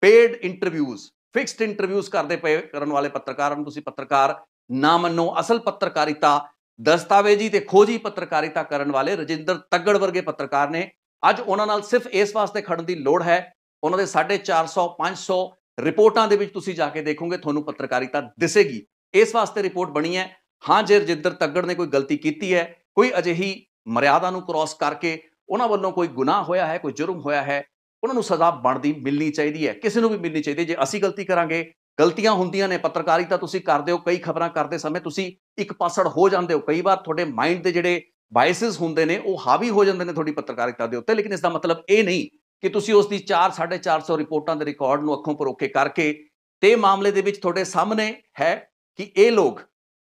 Speaker 1: ਪੇਡ ਇੰਟਰਵਿਊਜ਼ ਫਿਕਸਡ ਇੰਟਰਵਿਊਜ਼ ਕਰਦੇ ਪਏ ਕਰਨ ਵਾਲੇ ਪੱਤਰਕਾਰਾਂ ਨੂੰ ਤੁਸੀਂ ਪੱਤਰਕਾਰ ਨਾ ਮੰਨੋ ਅਸਲ ਪੱਤਰਕਾਰਿਤਾ ਦਸਤਾਵੇਜ਼ੀ ਤੇ ਖੋਜੀ ਪੱਤਰਕਾਰਿਤਾ ਕਰਨ ਵਾਲੇ ਰਜਿੰਦਰ ਤੱਗੜ ਵਰਗੇ ਪੱਤਰਕਾਰ ਨੇ ਅੱਜ ਉਹਨਾਂ ਨਾਲ ਸਿਰਫ ਇਸ ਵਾਸਤੇ ਖੜਨ ਦੀ ਲੋੜ ਹੈ ਉਹਨਾਂ ਦੇ 450 500 ਰਿਪੋਰਟਾਂ ਦੇ ਵਿੱਚ ਤੁਸੀਂ ਜਾ ਕੇ ਦੇਖੋਗੇ ਤੁਹਾਨੂੰ ਪੱਤਰਕਾਰਿਤਾ ਦਿਸੇਗੀ ਇਸ ਵਾਸਤੇ ਰਿਪੋਰਟ ਬਣੀ ਹੈ ਹਾਂ ਜੇ ਰਜਿੰਦਰ ਤੱਗੜ ਨੇ ਕੋਈ ਗਲਤੀ ਕੀਤੀ ਹੈ ਕੋਈ ਅਜਿਹੀ ਮਰਿਆਦਾ ਨੂੰ ਕ੍ਰੋਸ ਕਰਕੇ ਉਹਨਾਂ ਵੱਲੋਂ ਕੋਈ ਗੁਨਾਹ ਹੋਇਆ ਹੈ ਕੋਈ ਜੁਰਮ ਹੋਇਆ ਹੈ ਉਹਨਾਂ ਨੂੰ ਸਜ਼ਾ ਬਣਦੀ ਮਿਲਣੀ ਚਾਹੀਦੀ ਹੈ ਕਿਸੇ ਨੂੰ ਵੀ ਮਿਲਣੀ ਚਾਹੀਦੀ ਜੇ ਅਸੀਂ ਗਲਤੀ ਕਰਾਂਗੇ ਗਲਤੀਆਂ ਹੁੰਦੀਆਂ ਨੇ ਤਾਂ ਤੁਸੀਂ ਕਰਦੇ ਹੋ ਕਈ ਖਬਰਾਂ ਕਰਦੇ ਸਮੇਂ ਤੁਸੀਂ ਇੱਕ ਪਾਸੜ ਹੋ ਜਾਂਦੇ ਹੋ ਕਈ ਵਾਰ ਤੁਹਾਡੇ ਮਾਈਂਡ ਦੇ ਜਿਹੜੇ ਬਾਇਸਸ ਹੁੰਦੇ ਨੇ ਉਹ ਹਾਵੀ ਹੋ ਜਾਂਦੇ ਨੇ ਤੁਹਾਡੀ ਪੱਤਰਕਾਰਿਤਾ ਦੇ ਉੱਤੇ ਲੇਕਿਨ ਇਸ ਦਾ ਮਤਲਬ ਇਹ ਨਹੀਂ ਕਿ ਤੁਸੀਂ ਉਸ ਦੀ 4 450 ਰਿਪੋਰਟਾਂ ਦੇ ਰਿਕਾਰਡ ਨੂੰ ਅੱਖੋਂ ਪਰੋਖੇ ਕਰਕੇ ਤੇ ਮਾਮਲੇ ਦੇ ਵਿੱਚ ਤੁਹਾਡੇ ਸਾਹਮਣੇ ਹੈ ਕਿ ਇਹ ਲੋਕ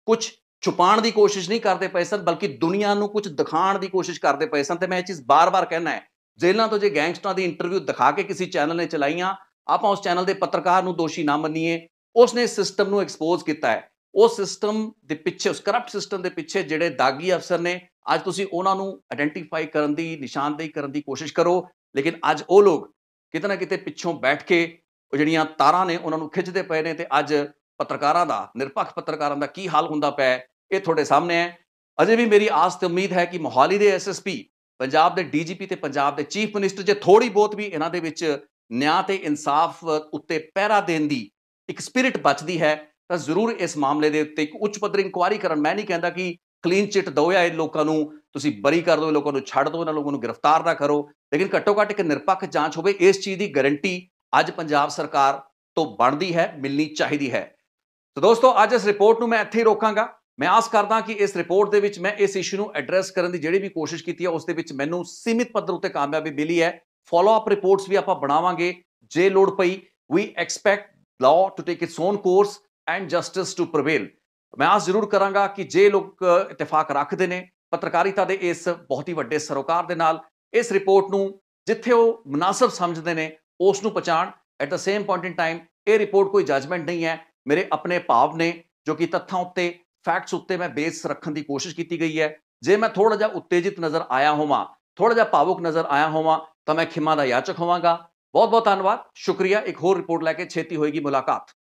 Speaker 1: ਕੁਝ ਛੁਪਾਉਣ ਦੀ ਕੋਸ਼ਿਸ਼ ਨਹੀਂ ਕਰਦੇ ਪਏ ਸਨ ਬਲਕਿ ਦੁਨੀਆ ਨੂੰ ਕੁਝ ਦਿਖਾਉਣ ਦੀ ਕੋਸ਼ਿਸ਼ ਕਰਦੇ ਪਏ ਸਨ ਤੇ ਮੈਂ ਇਹ ਚੀਜ਼ ਬਾਰ-ਬਾਰ ਕਹਿਣਾ ਹੈ ਜੇਲ੍ਹਾਂ ਤੋਂ ਜੇ ਗੈਂਗਸਟਰਾਂ ਦੀ ਇੰਟਰਵਿਊ ਦਿਖਾ ਕੇ ਕਿਸੇ ਚੈਨਲ ਨੇ ਚਲਾਈਆਂ ਆਪਾਂ ਉਸ ਚੈਨਲ ਦੇ ਪੱਤਰਕਾਰ ਨੂੰ ਦੋਸ਼ੀ ਨਾ ਮੰਨੀਏ ਉਸਨੇ ਸਿਸਟਮ ਨੂੰ ਐਕਸਪੋਜ਼ ਕੀਤਾ ਹੈ ਉਹ ਸਿਸਟਮ ਦੇ ਪਿੱਛੇ ਉਸ ਕਰਪਟ ਸਿਸਟਮ ਦੇ ਪਿੱਛੇ ਜਿਹੜੇ ਦਾਗੀ ਅਫਸਰ ਨੇ ਅੱਜ ਤੁਸੀਂ ਉਹਨਾਂ ਨੂੰ ਆਇਡੈਂਟੀਫਾਈ ਕਰਨ ਦੀ ਨਿਸ਼ਾਨਦੇਹੀ ਕਰਨ ਦੀ ਕੋਸ਼ਿਸ਼ ਕਰੋ ਲੇਕਿਨ ਅੱਜ ਉਹ ਲੋਕ ਕਿਤੇ ਨਾ ਕਿਤੇ ਪਿੱਛੋਂ ਬੈਠ ਕੇ ਉਹ ਜਿਹੜੀਆਂ ਤਾਰਾਂ ਨੇ ਉਹਨਾਂ ਨੂੰ ਖਿੱਚਦੇ ਪਏ ਨੇ ਤੇ ਅੱਜ ਪੱਤਰਕਾਰਾਂ ਦਾ ਨਿਰਪੱਖ ਪੱਤਰਕਾਰਾਂ ਦਾ ਕੀ ਹਾਲ ਹੁੰਦਾ ਪਿਆ ਇਹ ਤੁਹਾਡੇ ਸਾਹਮਣੇ ਹੈ ਅਜੇ ਵੀ ਮੇਰੀ ਆਸ ਤੇ ਉਮੀਦ ਹੈ ਕਿ ਮੋਹਾਲੀ ਦੇ ਐਸਐਸਪੀ ਪੰਜਾਬ ਦੇ ਡੀਜੀਪੀ ਤੇ ਪੰਜਾਬ ਦੇ ਚੀਫ ਮਿਨਿਸਟਰ ਜੇ ਥੋੜੀ ਬਹੁਤ ਵੀ ਇਹਨਾਂ ਦੇ ਵਿੱਚ ਨਿਆਂ ਤੇ ਇਨਸਾਫ ਉੱਤੇ ਪਹਿਰਾ ਦੇਣ ਦੀ ਇੱਕ ਸਪਿਰਿਟ ਬਚਦੀ ਹੈ ਤਾਂ ਜ਼ਰੂਰ ਇਸ ਮਾਮਲੇ ਦੇ ਉੱਤੇ ਇੱਕ ਉੱਚ ਪੱਧਰ ਇਨਕੁਆਇਰੀ ਕਰਨ ਮੈਂ ਨਹੀਂ ਕਹਿੰਦਾ ਕਿ ਕਲੀਨ ਚਿੱਟ ਦੋ ਜਾਂ ਇਹ ਲੋਕਾਂ ਨੂੰ ਤੁਸੀਂ ਬਰੀ ਕਰ ਦਿਓ ਲੋਕਾਂ ਨੂੰ ਛੱਡ ਦਿਓ ਇਹਨਾਂ ਲੋਕਾਂ ਨੂੰ ਗ੍ਰਿਫਤਾਰ ਨਾ ਕਰੋ ਲੇਕਿਨ ਘੱਟੋ ਘੱਟ ਇੱਕ ਨਿਰਪੱਖ ਜਾਂਚ ਹੋਵੇ ਇਸ ਚੀਜ਼ ਦੀ ਗਾਰੰਟੀ ਅੱਜ ਪੰਜਾਬ ਸਰਕਾਰ ਤੋਂ ਬਣਦੀ ਹੈ ਮਿਲਣੀ ਚਾਹੀਦੀ ਹੈ ਤਾਂ ਦੋਸਤੋ ਅੱਜ ਇਸ ਰਿਪੋਰਟ ਨੂੰ ਮੈਂ ਇੱਥੇ ਹੀ ਰੋਕਾਂਗਾ ਮੈਂ ਆਸ ਕਰਦਾ ਕਿ ਇਸ ਰਿਪੋਰਟ ਦੇ ਵਿੱਚ ਮੈਂ ਇਸ ਇਸ਼ੂ ਨੂੰ ਐਡਰੈਸ ਕਰਨ ਦੀ ਜਿਹੜੀ ਵੀ ਕੋਸ਼ਿਸ਼ ਕੀਤੀ ਹੈ ਉਸ ਦੇ ਵਿੱਚ ਮੈਨੂੰ ਸੀਮਿਤ ਪੱਧਰ ਉੱਤੇ ਕਾਮਯਾਬੀ ਮਿਲੀ ਹੈ ਫਾਲੋ ਅਪ ਰਿਪੋਰਟਸ ਵੀ ਆਪਾਂ ਬਣਾਵਾਂਗੇ ਜੇ ਲੋੜ ਪਈ we expect law to take its own course and justice to prevail ਮੈਂ ਆਸ ਜ਼ਰੂਰ ਕਰਾਂਗਾ ਕਿ ਜੇ ਲੋਕ ਇਤਫਾਕ ਰੱਖਦੇ ਨੇ ਪੱਤਰਕਾਰਿਤਾ ਦੇ ਇਸ ਬਹੁਤ ਹੀ ਵੱਡੇ ਸਰੋਕਾਰ ਦੇ ਨਾਲ ਇਸ ਰਿਪੋਰਟ ਨੂੰ ਜਿੱਥੇ ਉਹ ਮناسب ਸਮਝਦੇ ਨੇ ਉਸ ਨੂੰ ਪਛਾਣ at the same point in time ਇਹ ਰਿਪੋਰਟ ਕੋਈ ਜਜਮੈਂਟ ਨਹੀਂ ਹੈ ਮੇਰੇ ਆਪਣੇ ਭਾਵ ਨੇ ਜੋ ਕਿ ਤੱਥਾਂ ਉੱਤੇ ਫੈਕਟਸ ਉੱਤੇ ਮੈਂ ਬੇਸ ਰੱਖਣ ਦੀ ਕੋਸ਼ਿਸ਼ ਕੀਤੀ ਗਈ ਹੈ ਜੇ ਮੈਂ ਥੋੜਾ ਜਿਹਾ ਉਤੇਜਿਤ ਨਜ਼ਰ ਆਇਆ ਹੋਵਾਂ ਥੋੜਾ ਜਿਹਾ ਭਾਵੁਕ ਨਜ਼ਰ ਆਇਆ ਹੋਵਾਂ ਤਾਂ ਮੈਂ ਖਿਮਾ ਦਾ ਯਾਚਕ ਹੋਵਾਂਗਾ ਬਹੁਤ ਬਹੁਤ ਧੰਨਵਾਦ ਸ਼ੁਕਰੀਆ ਇੱਕ ਹੋਰ ਰਿਪੋਰਟ ਲੈ ਕੇ ਛੇਤੀ ਹੋਏਗੀ ਮੁਲਾਕਾਤ